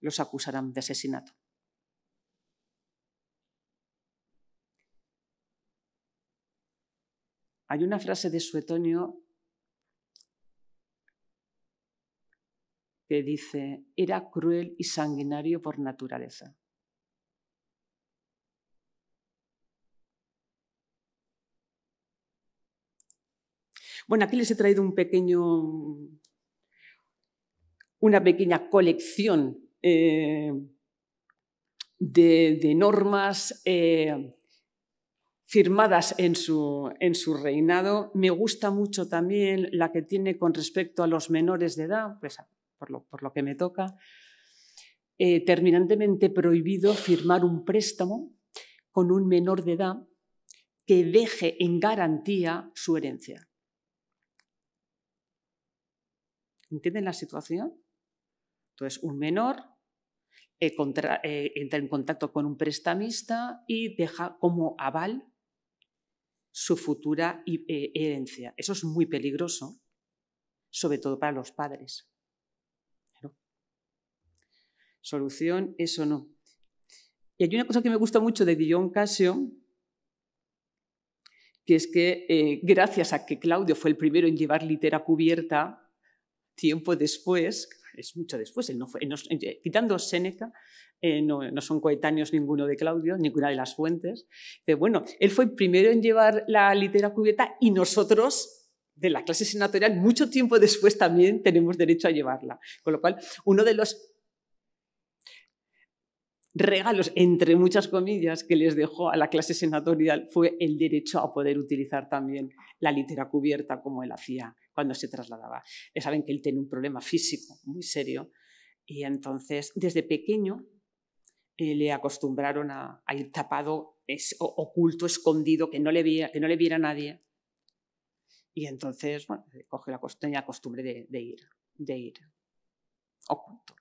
los acusarán de asesinato. Hay una frase de Suetonio que dice, era cruel y sanguinario por naturaleza. Bueno, aquí les he traído un pequeño una pequeña colección eh, de, normas eh, firmadas en su, en su reinado. Me gusta mucho también la que tiene con respecto a los menores de edad, pues, por, lo, por lo que me toca. Eh, terminantemente prohibido firmar un préstamo con un menor de edad que deje en garantía su herencia. ¿Entienden la situación? Entonces, un menor eh, eh, entra en contacto con un prestamista y deja como aval su futura eh, herencia. Eso es muy peligroso, sobre todo para los padres. Solución, eso no. Y hay una cosa que me gusta mucho de Guillón Casio, que es que gracias a que Claudio fue el primero en llevar litera cubierta, tiempo después, es mucho después, él no eh, quitando Séneca, eh, no, son coetáneos ninguno de Claudio, ninguna de las fuentes. bueno, él fue el primero en llevar la litera cubierta y nosotros de la clase senatorial, mucho tiempo después también tenemos derecho a llevarla. Con lo cual, uno de los regalos, entre muchas comillas, que les dejó a la clase senatorial fue el derecho a poder utilizar también la litera cubierta como él hacía cuando se trasladaba. saben que él tenía un problema físico muy serio y entonces desde pequeño eh, le acostumbraron a, ir tapado, es, oculto, escondido, que no, le viera que no le viera nadie. Y entonces, bueno, coge la, tenía la costumbre de ir, de ir oculto.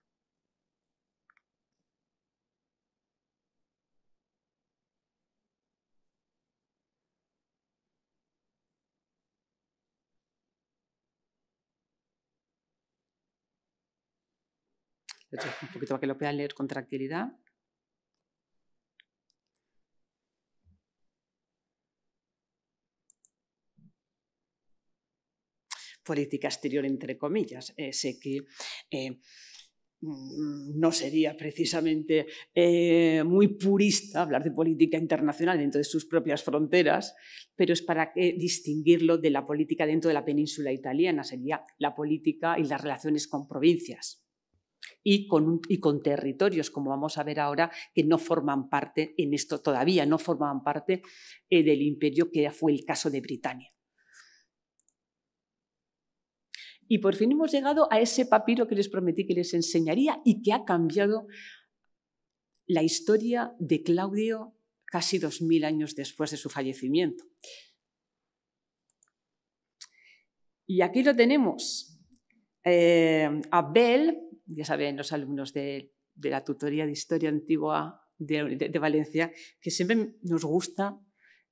un poquito para que lo puedan leer con tranquilidad. política exterior, entre comillas. Eh, sé que eh, mm, no sería precisamente eh, muy purista hablar de política internacional dentro de sus propias fronteras, pero es para distinguirlo de la política dentro de la península italiana, sería la política y las relaciones con provincias y con, territorios, como vamos a ver ahora, que no forman parte, en esto todavía no formaban parte eh, del imperio, que fue el caso de Britania. Y por fin hemos llegado a ese papiro que les prometí que les enseñaría y que ha cambiado la historia de Claudio casi 2.000 años después de su fallecimiento. Y aquí lo tenemos. Eh, Abel ya saben los alumnos de, la tutoría de historia antigua de, Valencia, que siempre nos gusta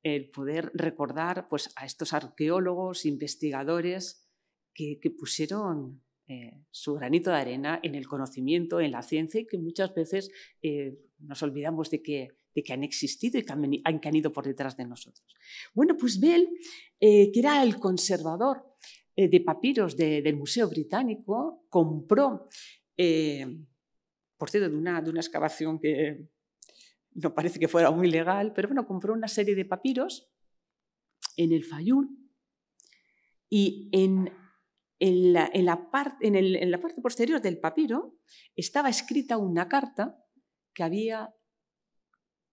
el poder recordar pues, a estos arqueólogos, investigadores que, pusieron eh, su granito de arena en el conocimiento, en la ciencia y que muchas veces eh, nos olvidamos de que, que han existido y que han, han, ido por detrás de nosotros. Bueno, pues Bell, eh, que era el conservador de papiros del Museo Británico, compró eh, por cierto, de una, excavación que no parece que fuera muy legal, pero bueno, compró una serie de papiros en el Fayún y en la parte posterior del papiro estaba escrita una carta que había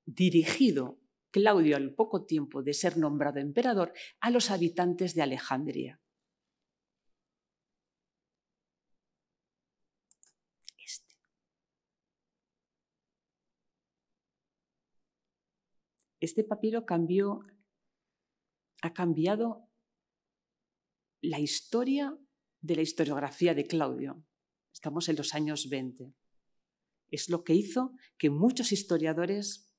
dirigido Claudio al poco tiempo de ser nombrado emperador a los habitantes de Alejandría. este papiro cambió, ha cambiado la historia de la historiografía de Claudio. Estamos en los años 20. Es lo que hizo que muchos historiadores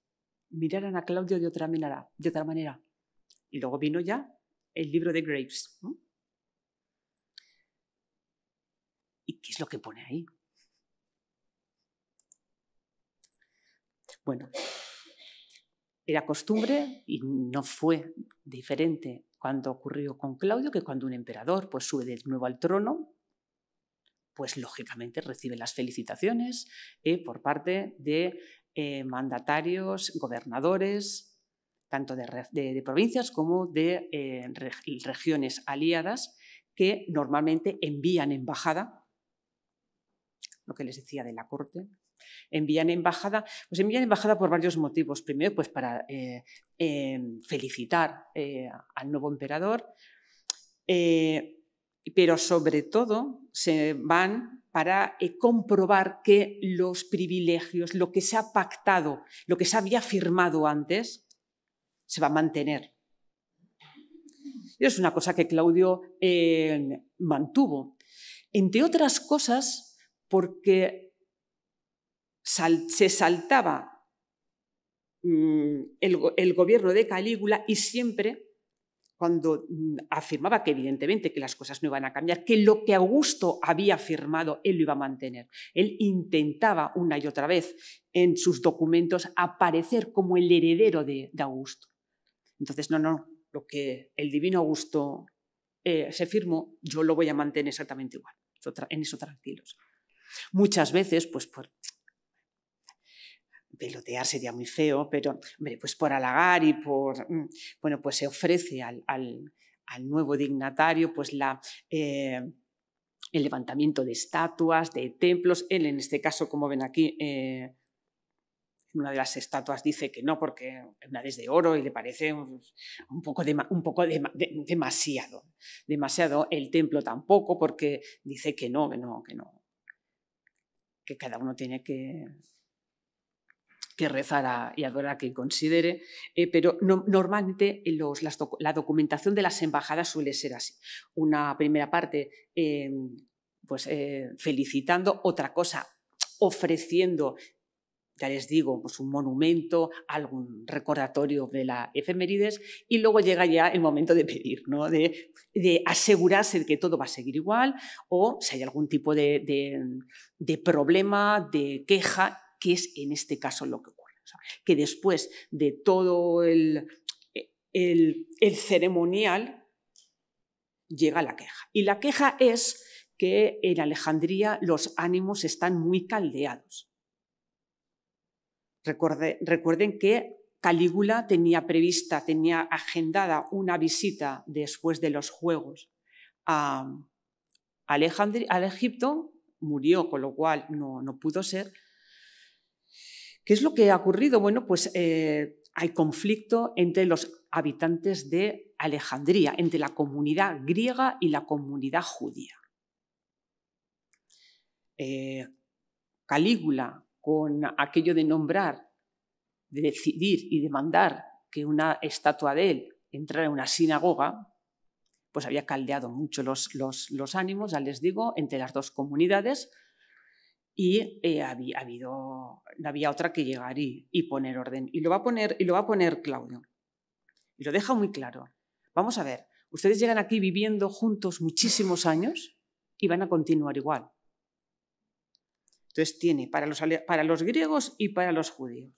miraran a Claudio de otra manera. De otra manera. Y luego vino ya el libro de Graves. ¿Y qué es lo que pone ahí? Bueno, era costumbre y no fue diferente cuando ocurrió con Claudio que cuando un emperador pues, sube de nuevo al trono, pues lógicamente recibe las felicitaciones eh, por parte de eh, mandatarios, gobernadores, tanto de, provincias como de eh, regiones aliadas, que normalmente envían embajada, lo que les decía de la corte, envían embajada, pues envían embajada por varios motivos. Primero, pues para eh, em, felicitar eh, al nuevo emperador, eh, pero sobre todo se van para comprobar que los privilegios, lo que se ha pactado, lo que se había firmado antes, se va a mantener. Y es una cosa que Claudio mantuvo. Entre otras cosas, porque se saltaba mm, el, gobierno de Calígula y siempre cuando mm, afirmaba que evidentemente que las cosas no iban a cambiar, que lo que Augusto había firmado él lo iba a mantener. Él intentaba una y otra vez en sus documentos aparecer como el heredero de, Augusto. Entonces, no, no, lo que el divino Augusto eh, se firmó, yo lo voy a mantener exactamente igual, en eso tranquilos. Muchas veces, pues por pelotear sería muy feo, pero pues por halagar y por, mm, bueno, pues se ofrece al, al, al nuevo dignatario pues la... Eh, el levantamiento de estatuas, de templos. Él, en este caso, como ven aquí, eh, una de las estatuas dice que no, porque una es de oro y le parece un, poco, de, un poco demasiado. Demasiado el templo tampoco, porque dice que no, que no, que no. Que cada uno tiene que que rezará y adora, que considere, eh, pero normalmente la documentación de las embajadas suele ser así. Una primera parte eh, pues, eh, felicitando, otra cosa ofreciendo, ya les digo, pues un monumento, algún recordatorio de la efemérides, y luego llega ya el momento de pedir, ¿no? de, asegurarse de que todo va a seguir igual o si hay algún tipo de problema, de queja, que es en este caso lo que ocurre. que después de todo e, el, el, ceremonial llega la queja. Y la queja es que en Alejandría los ánimos están muy caldeados. recuerden que Calígula tenía prevista, tenía agendada una visita después de los Juegos a, Alejandría, al Egipto, murió, con lo cual no, no pudo ser, ¿Qué es lo que ha ocurrido? Bueno, pues eh, hay conflicto entre los habitantes de Alejandría, entre la comunidad griega y la comunidad judía. Eh, Calígula, con aquello de nombrar, de decidir y demandar que una estatua de él entrara en una sinagoga, pues había caldeado mucho los, los ánimos, ya les digo, entre las dos comunidades, y eh, había, otra que llegar y, poner orden. Y lo, va a poner, y lo va a poner Claudio. Y lo deja muy claro. Vamos a ver, ustedes llegan aquí viviendo juntos muchísimos años y van a continuar igual. Entonces tiene para los, griegos y para los judíos.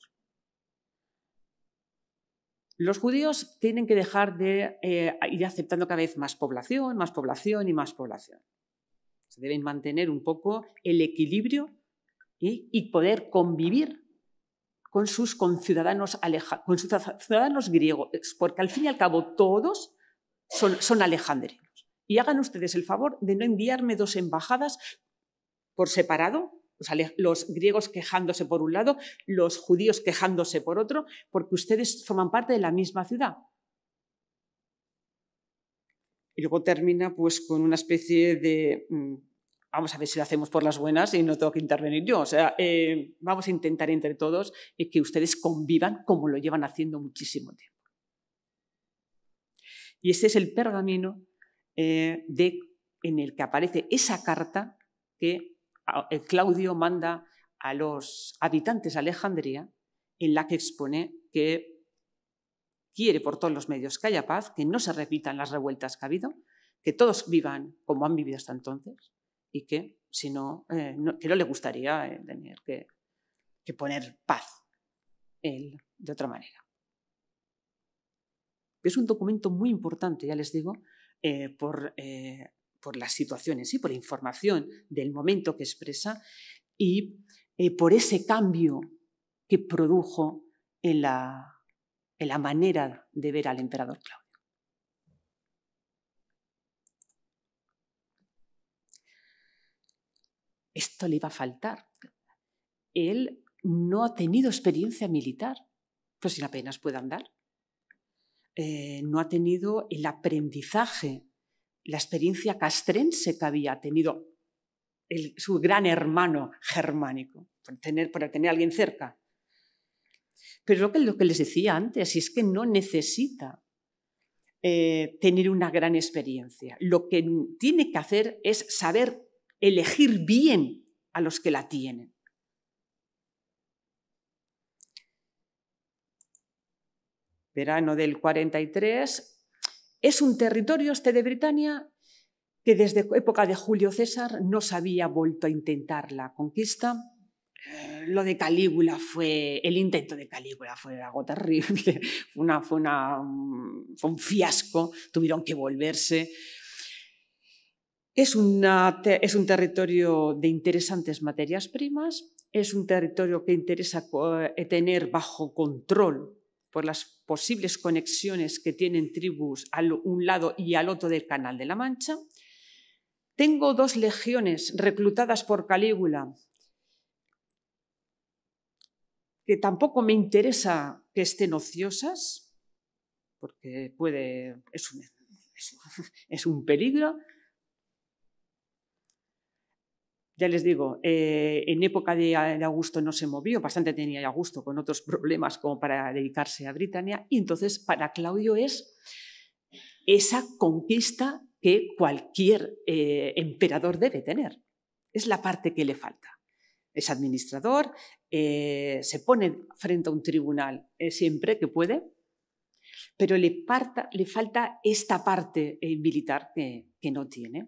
Los judíos tienen que dejar de eh, ir aceptando cada vez más población, más población y más población. Se deben mantener un poco el equilibrio y poder convivir con sus conciudadanos, ciudadanos griegos, porque al fin y al cabo todos son alejandrinos. Y hagan ustedes el favor de no enviarme dos embajadas por separado, los, griegos quejándose por un lado, los judíos quejándose por otro, porque ustedes forman parte de la misma ciudad y luego termina pues con una especie de mm, vamos a ver si lo hacemos por las buenas y no tengo que intervenir yo. O sea, eh, vamos a intentar entre todos que ustedes convivan como lo llevan haciendo muchísimo tiempo. Y este es el pergamino eh, en el que aparece esa carta que Claudio manda a los habitantes de Alejandría, en la que expone que quiere por todos los medios que haya paz, que no se repitan las revueltas que ha habido, que todos vivan como han vivido hasta entonces y que, si no, eh, que no le gustaría eh, tener que, poner paz de otra manera. Es un documento muy importante, ya les digo, eh, por, las situaciones y por la información del momento que expresa y por ese cambio que produjo en la en la manera de ver al emperador Claudio. Esto le iba a faltar. Él no ha tenido experiencia militar, pues sin apenas puede andar. Eh, no ha tenido el aprendizaje, la experiencia castrense que había tenido su gran hermano germánico, por tener, por tener a alguien cerca. Pero lo que, lo que les decía antes, es que no necesita eh, tener una gran experiencia. Lo que tiene que hacer es saber elegir bien a los que la tienen. Verano del 43. Es un territorio este de Britania que desde época de Julio César no se había vuelto a intentar la conquista eh, lo de Calígula fue, el intento de Calígula fue algo terrible, mm, fue, un fiasco, tuvieron que volverse. Es, es un territorio de interesantes materias primas, es un territorio que interesa eh, tener bajo control por las posibles conexiones que tienen tribus a un lado y al otro del Canal de la Mancha. Tengo dos legiones reclutadas por Calígula que tampoco me interesa que estén ociosas, porque puede, es un, peligro. Ya les digo, eh, en época de, Augusto no se movió, bastante tenía Augusto con otros problemas como para dedicarse a Britania, y entonces para Claudio es esa conquista que cualquier eh, emperador debe tener. Es la parte que le falta es administrador, eh, se pone frente a un tribunal eh, siempre que puede, pero le, falta esta parte eh, militar que, no tiene.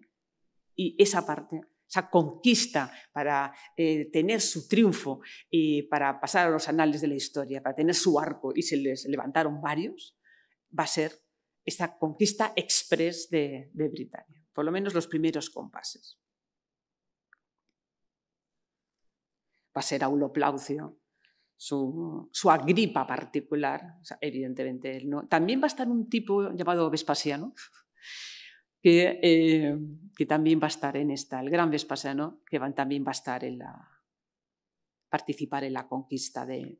Y esa parte, esa conquista para tener su triunfo y para pasar a los anales de la historia, para tener su arco, y se les levantaron varios, va a ser esta conquista express de, de Britania, por lo menos los primeros compases. va a ser Aulo Plaucio, su, su agripa particular, evidentemente él no. También va a estar un tipo llamado Vespasiano, que, eh, también va a estar en esta, el gran Vespasiano, que también va a estar en la participar en la conquista de,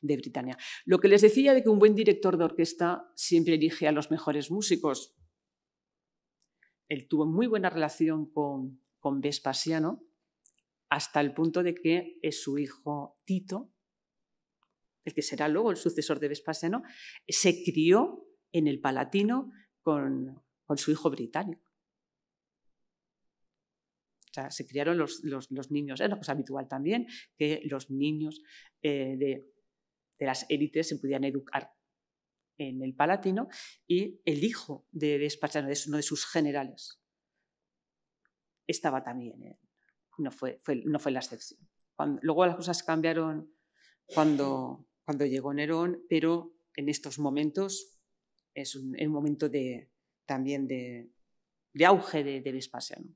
de Britania. Lo que les decía de que un buen director de orquesta siempre elige a los mejores músicos. Él tuvo muy buena relación con, con Vespasiano hasta el punto de que es su hijo Tito, el que será luego el sucesor de Vespasiano, se crió en el Palatino con, su hijo británico. O sea, se criaron los, niños, es una cosa habitual también, que los niños eh, de, las élites se pudieran educar en el Palatino y el hijo de Vespasiano, de uno de sus generales, estaba también eh, no fue, no fue la excepción. luego las cosas cambiaron cuando, cuando llegó Nerón, pero en estos momentos es un, momento de, también de, auge de, de, Vespasiano.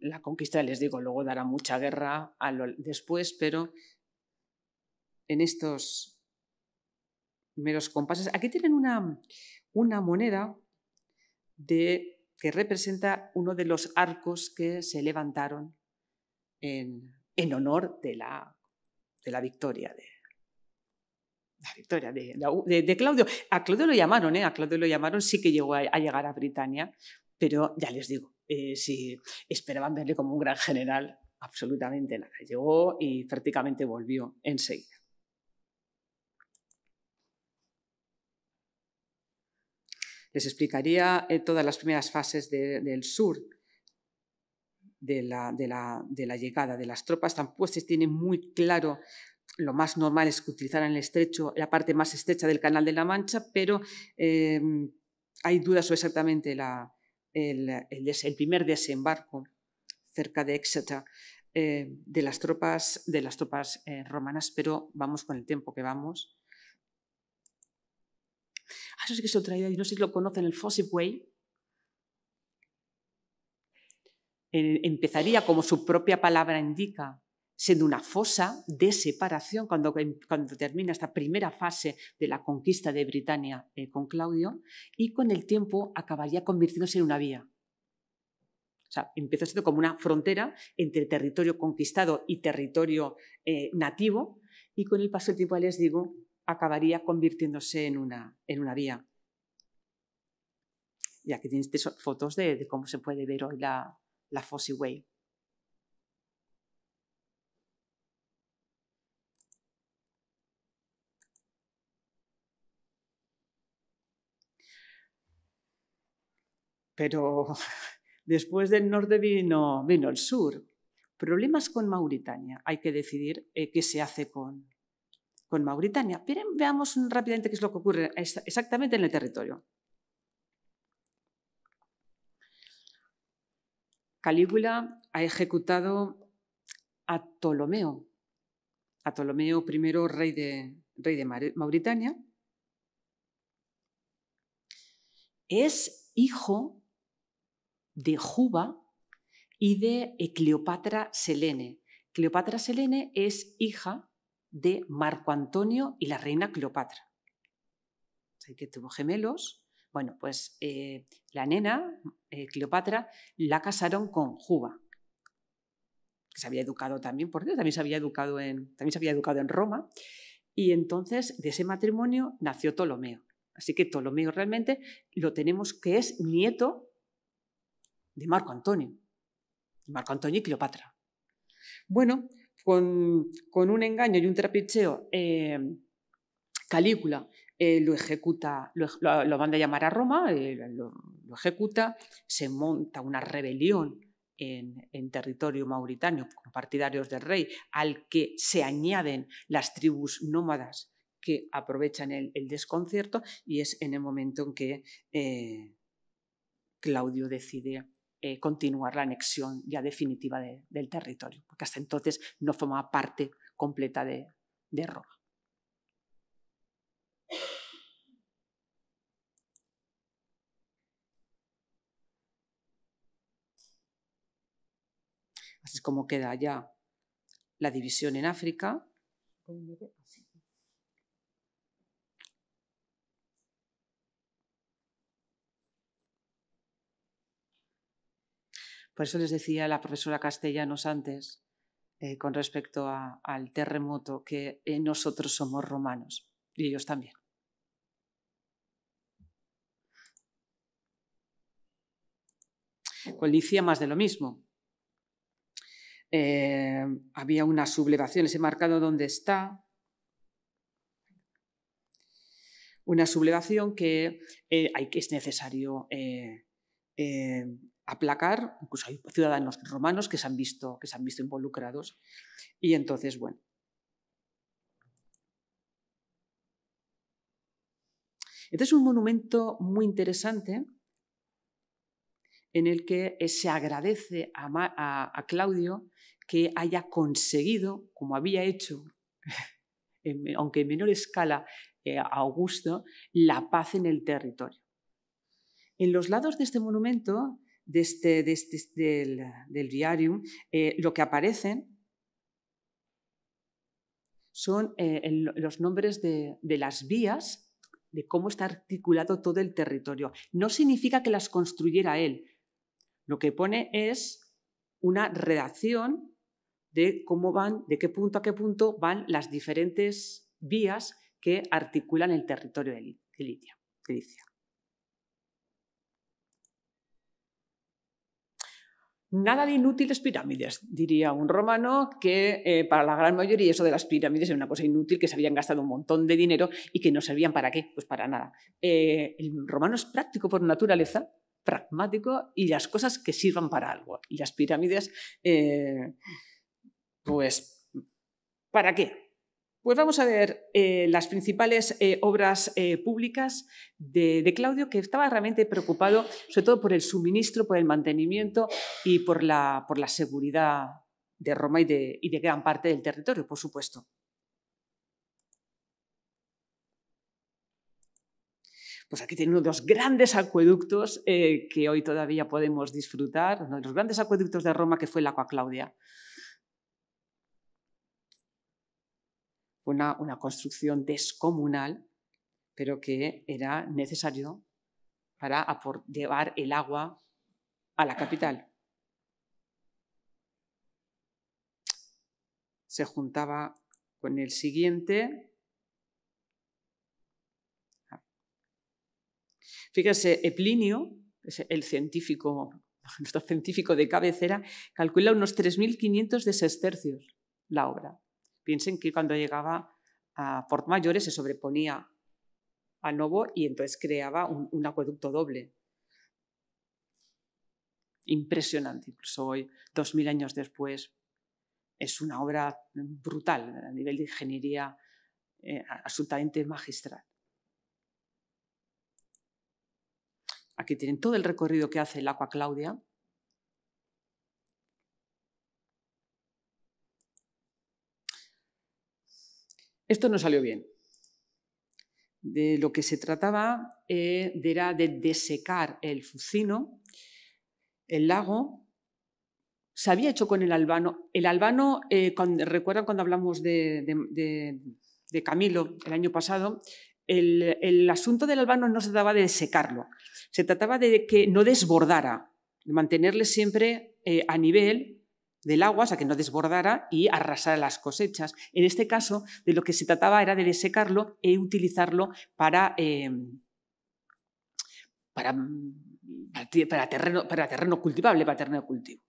La conquista, les digo, luego dará mucha guerra después, pero en estos primeros compases. Aquí tienen una, una moneda de que representa uno de los arcos que se levantaron en, en honor de la, de la victoria de, la victoria de, Claudio. A Claudio lo llamaron, ¿eh? A Claudio lo llamaron, sí que llegó a, llegar a Britania, pero ya les digo, eh, si esperaban verle como un gran general, absolutamente nada. Llegó y prácticamente volvió enseguida. les explicaría eh, todas las primeras fases del sur de la, llegada de las tropas. Tampoco se tiene muy claro, lo más normal es que utilizaran el estrecho, la parte más estrecha del Canal de la Mancha, pero eh, hay dudas sobre exactamente el, primer desembarco cerca de Exeter eh, de las tropas, de las tropas romanas, pero vamos con el tiempo que vamos. Ah, eso sí que es otra idea, no sé si lo conocen, el Fossip Way. Empezaría, como su propia palabra indica, siendo una fosa de separación cuando, em, termina esta primera fase de la conquista de Britania eh, con Claudio y con el tiempo acabaría convirtiéndose en una vía. O sea, empezó siendo como una frontera entre territorio conquistado y territorio eh, nativo y con el paso del tiempo les digo acabaría convirtiéndose en una, en una vía. Y aquí tienes fotos de, cómo se puede ver hoy la, la Way. Pero después del norte vino, vino el sur. Problemas con Mauritania. Hay que decidir eh, qué se hace con, con Mauritania. Pero veamos rápidamente qué es lo que ocurre exactamente en el territorio. Calígula ha ejecutado a Ptolomeo, a Ptolomeo I, rey de, rey de Mauritania. Es hijo de Juba y de Cleopatra Selene. Cleopatra Selene es hija de Marco Antonio y la reina Cleopatra. que tuvo gemelos. Bueno, pues eh, la nena, eh, Cleopatra, la casaron con Juba, que se había educado también, por también se había educado en, también se había educado en Roma. Y entonces de ese matrimonio nació Ptolomeo. Así que Ptolomeo realmente lo tenemos que es nieto de Marco Antonio. Marco Antonio y Cleopatra. Bueno, con, un engaño y un trapicheo, eh, Calígula eh, lo ejecuta, lo, lo, manda a llamar a Roma, eh, lo, ejecuta, se monta una rebelión en, territorio mauritano con partidarios del rey, al que se añaden las tribus nómadas que aprovechan el desconcierto y es en el momento en que eh, Claudio decide eh, continuar la anexión ya definitiva del territorio, porque hasta entonces no formaba parte completa de, de Roma. Así es como queda ya la división en África. Por eso les decía la profesora Castellanos antes, eh, con respecto al terremoto, que eh, nosotros somos romanos y ellos también. Pues decía más de lo mismo. Eh, había una sublevación, les he marcado dónde está. Una sublevación que, que es necesario aplacar, incluso hay ciudadanos romanos que se han visto, que se han visto involucrados. Y entonces, bueno. Este es un monumento muy interesante en el que se agradece a, Claudio que haya conseguido, como había hecho, aunque en menor escala, eh, Augusto, la paz en el territorio. En los lados de este monumento este, de este, del, diario, eh, lo que aparecen son eh, los nombres de, las vías, de cómo está articulado todo el territorio. No significa que las construyera él. Lo que pone es una redacción de cómo van, de qué punto a qué punto van las diferentes vías que articulan el territorio de Galicia. Nada de inútiles pirámides, diría un romano, que eh, para la gran mayoría eso de las pirámides era una cosa inútil, que se habían gastado un montón de dinero y que no servían para qué, pues para nada. Eh, el romano es práctico por naturaleza, pragmático y las cosas que sirvan para algo. Y las pirámides, eh, pues, ¿para qué? Pues vamos a ver eh, las principales eh, obras eh, públicas de, Claudio, que estaba realmente preocupado sobre todo por el suministro, por el mantenimiento y por la, seguridad de Roma y de, gran parte del territorio, por supuesto. pues aquí tenemos dos los grandes acueductos que hoy todavía podemos disfrutar, uno de los grandes acueductos de Roma que fue el Aqua Claudia. una, construcción descomunal, pero que era necesario para llevar el agua a la capital. Se juntaba con el siguiente. Fíjese, Eplinio, el científico, científico de cabecera, calcula unos 3.500 de la obra. Piensen que cuando llegaba a Port Mayores se sobreponía al Novo y entonces creaba un, acueducto doble. Impresionante, incluso hoy, dos mil años después, es una obra brutal a nivel de ingeniería, eh, absolutamente magistral. Aquí tienen todo el recorrido que hace el Aqua Claudia, Esto no salió bien. De lo que se trataba eh, era de desecar el fucino, el lago. Se había hecho con el albano. El albano, eh, cuando, recuerdan cuando hablamos de, Camilo el año pasado, el, asunto del albano no se trataba de secarlo, se trataba de que no desbordara, de mantenerle siempre eh, a nivel del agua, o sea, que no desbordara y arrasara las cosechas. En este caso, de lo que se trataba era de secarlo e utilizarlo para, em, para, mm, para, terreno, para terreno cultivable, para terreno cultivo.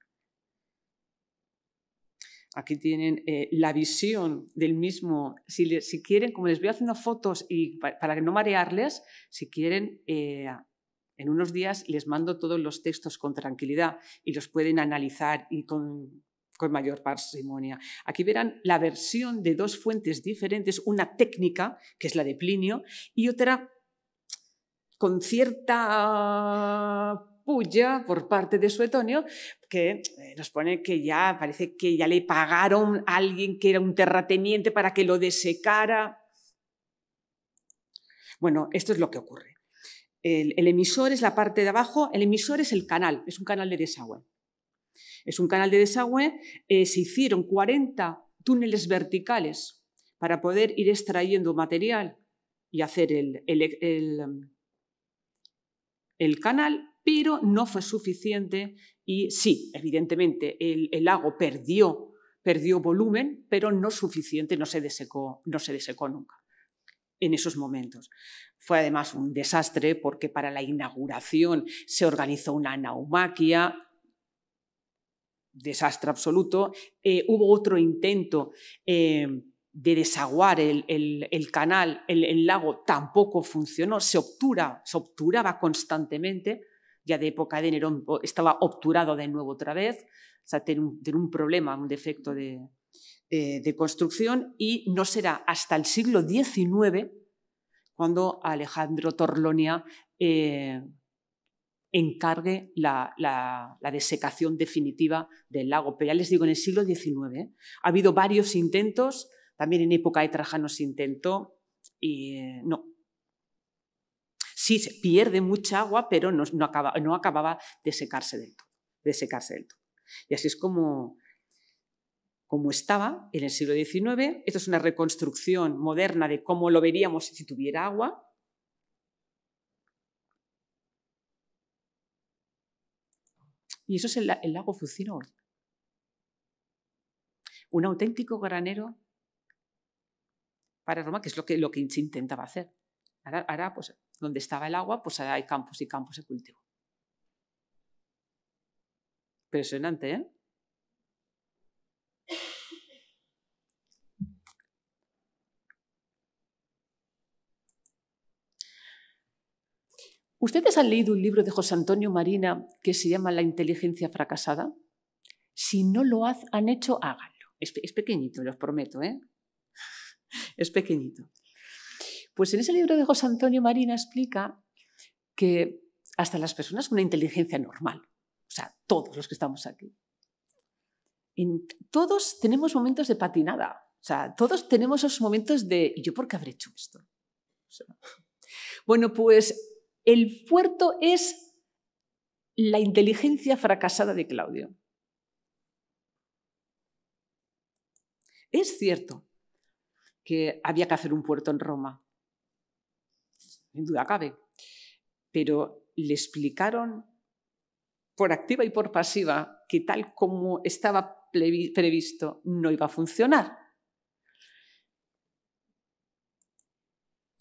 Aquí tienen eh, la visión del mismo. Si, quieren, como les voy haciendo fotos y para, que no marearles, si quieren, eh, en unos días les mando todos los textos con tranquilidad y los pueden analizar y con, mayor parsimonia. Aquí verán la versión de dos fuentes diferentes, una técnica, que es la de Plinio, y otra con cierta puya por parte de Suetonio, que eh, nos pone que ya parece que ya le pagaron a alguien que era un terrateniente para que lo desecara. Bueno, esto es lo que ocurre. El, emisor es la parte de abajo, el emisor es el canal, es un canal de desagüe. Es un canal de desagüe, eh, se hicieron 40 túneles verticales para poder ir extrayendo material y hacer el, el, el canal, pero no fue suficiente y sí, evidentemente, el, lago perdió, perdió volumen, pero no suficiente, no se desecó, no se desecó nunca en esos momentos. Fue además un desastre porque para la inauguración se organizó una naumaquia, desastre absoluto. Eh, hubo otro intento eh, de desaguar el, canal, el, lago, tampoco funcionó, se obtura, se obturaba constantemente. Ya de época de Nerón oh, estaba obturado de nuevo otra vez, o sea, tener tenía un problema, un defecto de, eh, de construcción y no será hasta el siglo XIX cuando Alejandro Torlonia eh, encargue la, la, desecación definitiva del lago. Pero ya les digo, en el siglo XIX ¿eh? ha habido varios intentos, también en época de Trajano se intentó y no. Sí, se pierde mucha agua, pero no, acababa de secarse del todo. De secarse del todo. Y así es como como estaba en el siglo XIX. Esto es una reconstrucción moderna de cómo lo veríamos si tuviera agua. Y eso es el, lago Fucino hoy. Un auténtico granero para Roma, que es lo que, lo que intentaba hacer. Ahora, pues, donde estaba el agua, pues hay campos y campos de cultivo. Impresionante, ¿eh? ¿Ustedes han leído un libro de José Antonio Marina que se llama La inteligencia fracasada? Si no lo han hecho, háganlo. Es, pequeñito, los prometo, ¿eh? Es pequeñito. Pues en ese libro de José Antonio Marina explica que hasta las personas con una inteligencia normal, o sea, todos los que estamos aquí, en, todos tenemos momentos de patinada, o sea, todos tenemos esos momentos de, ¿y yo por qué habré hecho esto? bueno, pues el puerto es la inteligencia fracasada de Claudio. Es cierto que había que hacer un puerto en Roma, sin duda cabe, pero le explicaron por activa y por pasiva que tal como estaba previsto no iba a funcionar.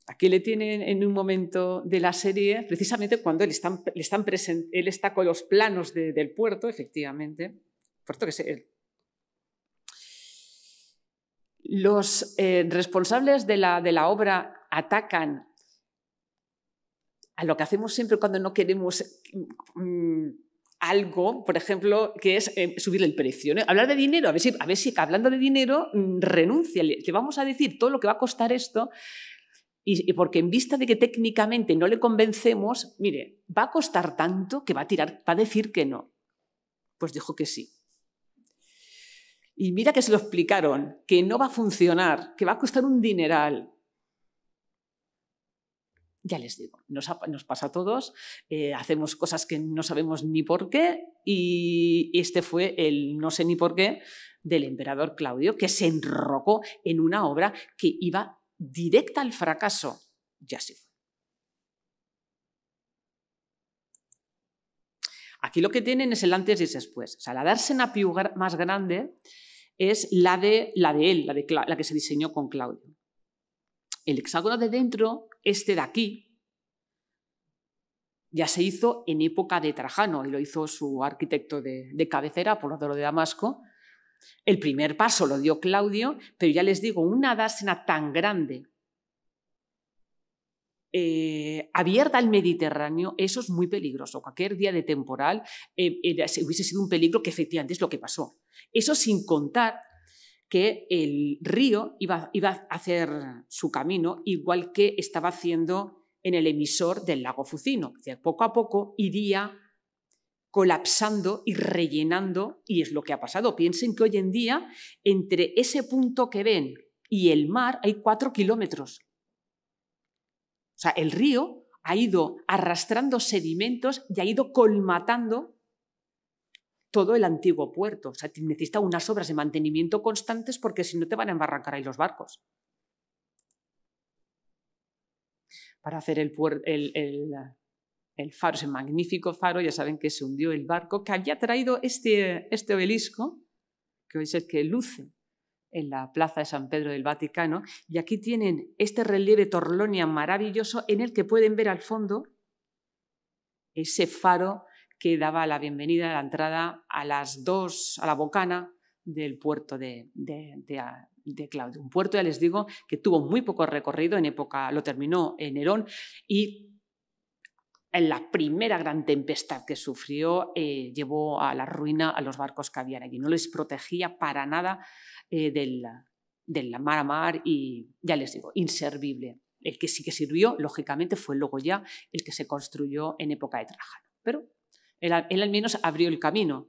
Aquí le tienen en un momento de la serie, precisamente cuando él, está, están él está con los planos del puerto, efectivamente. Puerto que es él. Los eh, responsables de la, obra atacan a lo que hacemos siempre cuando no queremos mm, algo, por ejemplo, que es eh, subir el precio. Hablar de dinero, a ver, si, a ver si hablando de dinero mm, renuncia, que vamos a decir todo lo que va a costar esto, y, porque en vista de que técnicamente no le convencemos, mire, va a costar tanto que va a tirar, va a decir que no. Pues dijo que sí. Y mira que se lo explicaron, que no va a funcionar, que va a costar un dineral. Ya les digo, nos, pasa a todos, eh, hacemos cosas que no sabemos ni por qué y este fue el no sé ni por qué del emperador Claudio, que se enrocó en una obra que iba directa al fracaso, ya se fue. Aquí lo que tienen es el antes y el después. O sea, la dársena más grande es la de, la de él, la, que se diseñó con Claudio. El hexágono de dentro, este de aquí, ya se hizo en época de Trajano y lo hizo su arquitecto de, de cabecera, lo de Damasco, el primer paso lo dio Claudio, pero ya les digo, una dársena tan grande, eh, abierta al Mediterráneo, eso es muy peligroso. Cualquier día de temporal eh, hubiese sido un peligro que efectivamente es lo que pasó. Eso sin contar que el río iba, a hacer su camino igual que estaba haciendo en el emisor del lago Fucino. poco a poco iría colapsando y rellenando, y es lo que ha pasado. Piensen que hoy en día, entre ese punto que ven y el mar, hay cuatro kilómetros. O sea, el río ha ido arrastrando sedimentos y ha ido colmatando todo el antiguo puerto. O sea, necesita unas obras de mantenimiento constantes porque si no te van a embarrancar ahí los barcos. Para hacer el, puerto el faro, ese magnífico faro, ya saben que se hundió el barco que había traído este, este obelisco, que hoy es el que luce en la plaza de San Pedro del Vaticano. Y aquí tienen este relieve Torlonia maravilloso en el que pueden ver al fondo ese faro que daba la bienvenida a la entrada a las dos, a la bocana del puerto de, Claudio. Un puerto, ya les digo, que tuvo muy poco recorrido en época, lo terminó en Nerón y en la primera gran tempestad que sufrió eh, llevó a la ruina a los barcos que habían allí. No les protegía para nada eh, del, mar a mar y ya les digo, inservible. El que sí que sirvió, lógicamente, fue luego ya el que se construyó en época de Trajano. Pero él, él al menos abrió el camino.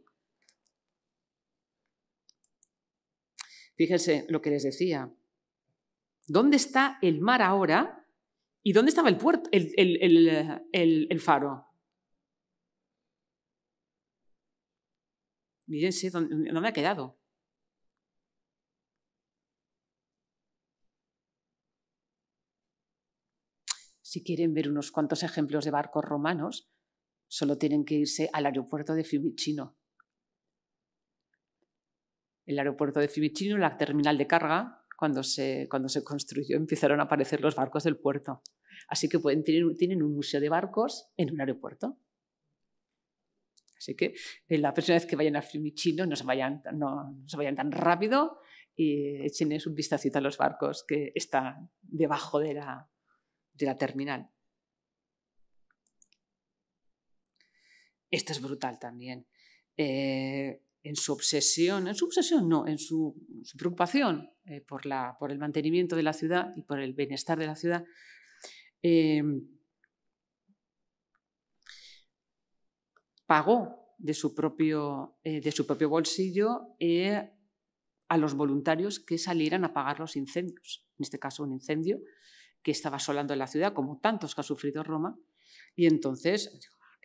Fíjense lo que les decía. ¿Dónde está el mar ahora? ¿Y dónde estaba el, puerto, el, faro? Mírense no me ha quedado. Si quieren ver unos cuantos ejemplos de barcos romanos, solo tienen que irse al aeropuerto de Fiumicino. El aeropuerto de Fiumicino, la terminal de carga, cuando se, cuando se construyó empezaron a aparecer los barcos del puerto. Así que pueden, tienen, un museo de barcos en un aeropuerto. Así que eh, la próxima vez que vayan a Fiumicino no se vayan, no, se vayan tan rápido y echenles un vistacito a los barcos que están debajo de la, de la terminal. Esto es brutal también. Eh, en su obsesión, en su obsesión no, en su, preocupación eh, por, la, por, el mantenimiento de la ciudad y por el bienestar de la ciudad, eh, pagó de su propio, eh, de su propio bolsillo a los voluntarios que salieran a pagar los incendios, en este caso un incendio que estaba asolando la ciudad, como tantos que ha sufrido Roma, y entonces, ah,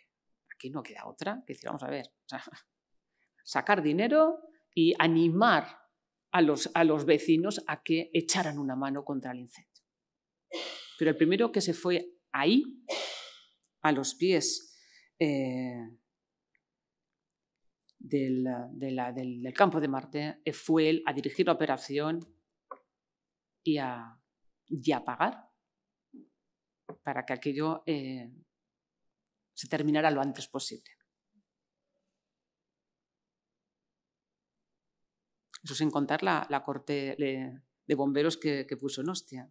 aquí no queda otra, que decir, vamos a ver, sacar dinero y animar a los, a los vecinos a que echaran una mano contra el incendio. Pero el primero que se fue ahí, a los pies eh, del, campo de Marte, eh, fue él a dirigir la operación y a, pagar para que aquello eh, se terminara lo antes posible. Eso sin contar la, corte de bomberos que, puso en hostia.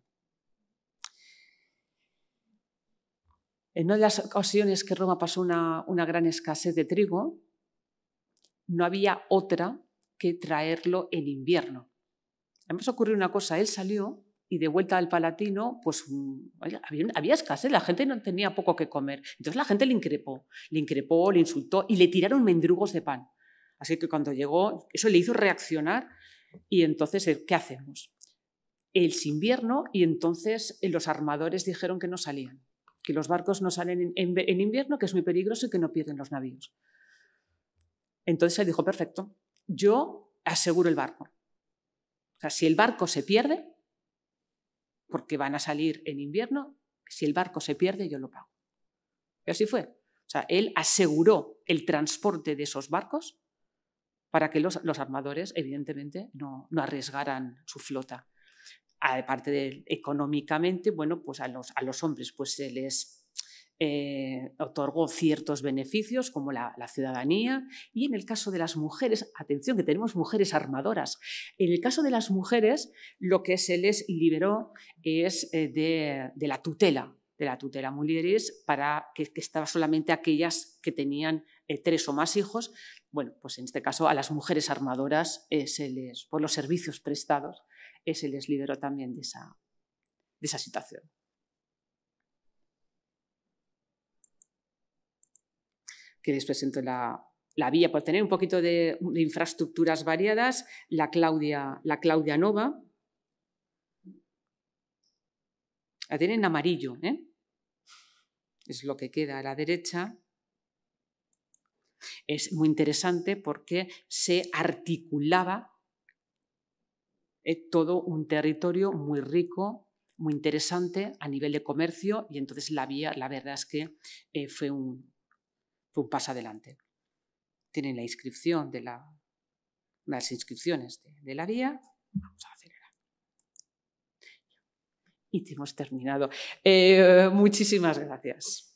En una de las ocasiones que Roma pasó una, gran escasez de trigo, no había otra que traerlo en invierno. Además ocurrió una cosa, él salió y de vuelta al Palatino, pues mm, había, había escasez, la gente no tenía poco que comer. Entonces la gente le increpó, le increpó, le insultó y le tiraron mendrugos de pan. Así que cuando llegó, eso le hizo reaccionar y entonces, eh, ¿qué hacemos? El invierno y entonces eh, los armadores dijeron que no salían, que los barcos no salen en, invierno, que es muy peligroso y que no pierden los navíos. Entonces él dijo, perfecto, yo aseguro el barco. O sea, si el barco se pierde, porque van a salir en invierno, si el barco se pierde, yo lo pago. Y así fue. O sea, él aseguró el transporte de esos barcos para que los, armadores, evidentemente, no, arriesgaran su flota. Aparte de económicamente, bueno, pues a los, a los hombres pues se les eh, otorgó ciertos beneficios como la, ciudadanía y en el caso de las mujeres, atención que tenemos mujeres armadoras, en el caso de las mujeres lo que se les liberó es eh, de, la tutela, de la tutela mulieris, para que, estaba solamente aquellas que tenían eh, tres o más hijos bueno, pues en este caso a las mujeres armadoras eh, por los servicios prestados eh, se les liberó también de esa, situación. que les presento la, vía, por tener un poquito de, infraestructuras variadas, la Claudia, la Claudia Nova. La tienen en amarillo, ¿eh? es lo que queda a la derecha. Es muy interesante porque se articulaba eh, todo un territorio muy rico, muy interesante a nivel de comercio y entonces la vía, la verdad es que eh, fue, un, fue, paso adelante. Tienen la inscripción de la, las inscripciones de, la vía. Vamos a Y hemos terminado. Eh, muchísimas gracias.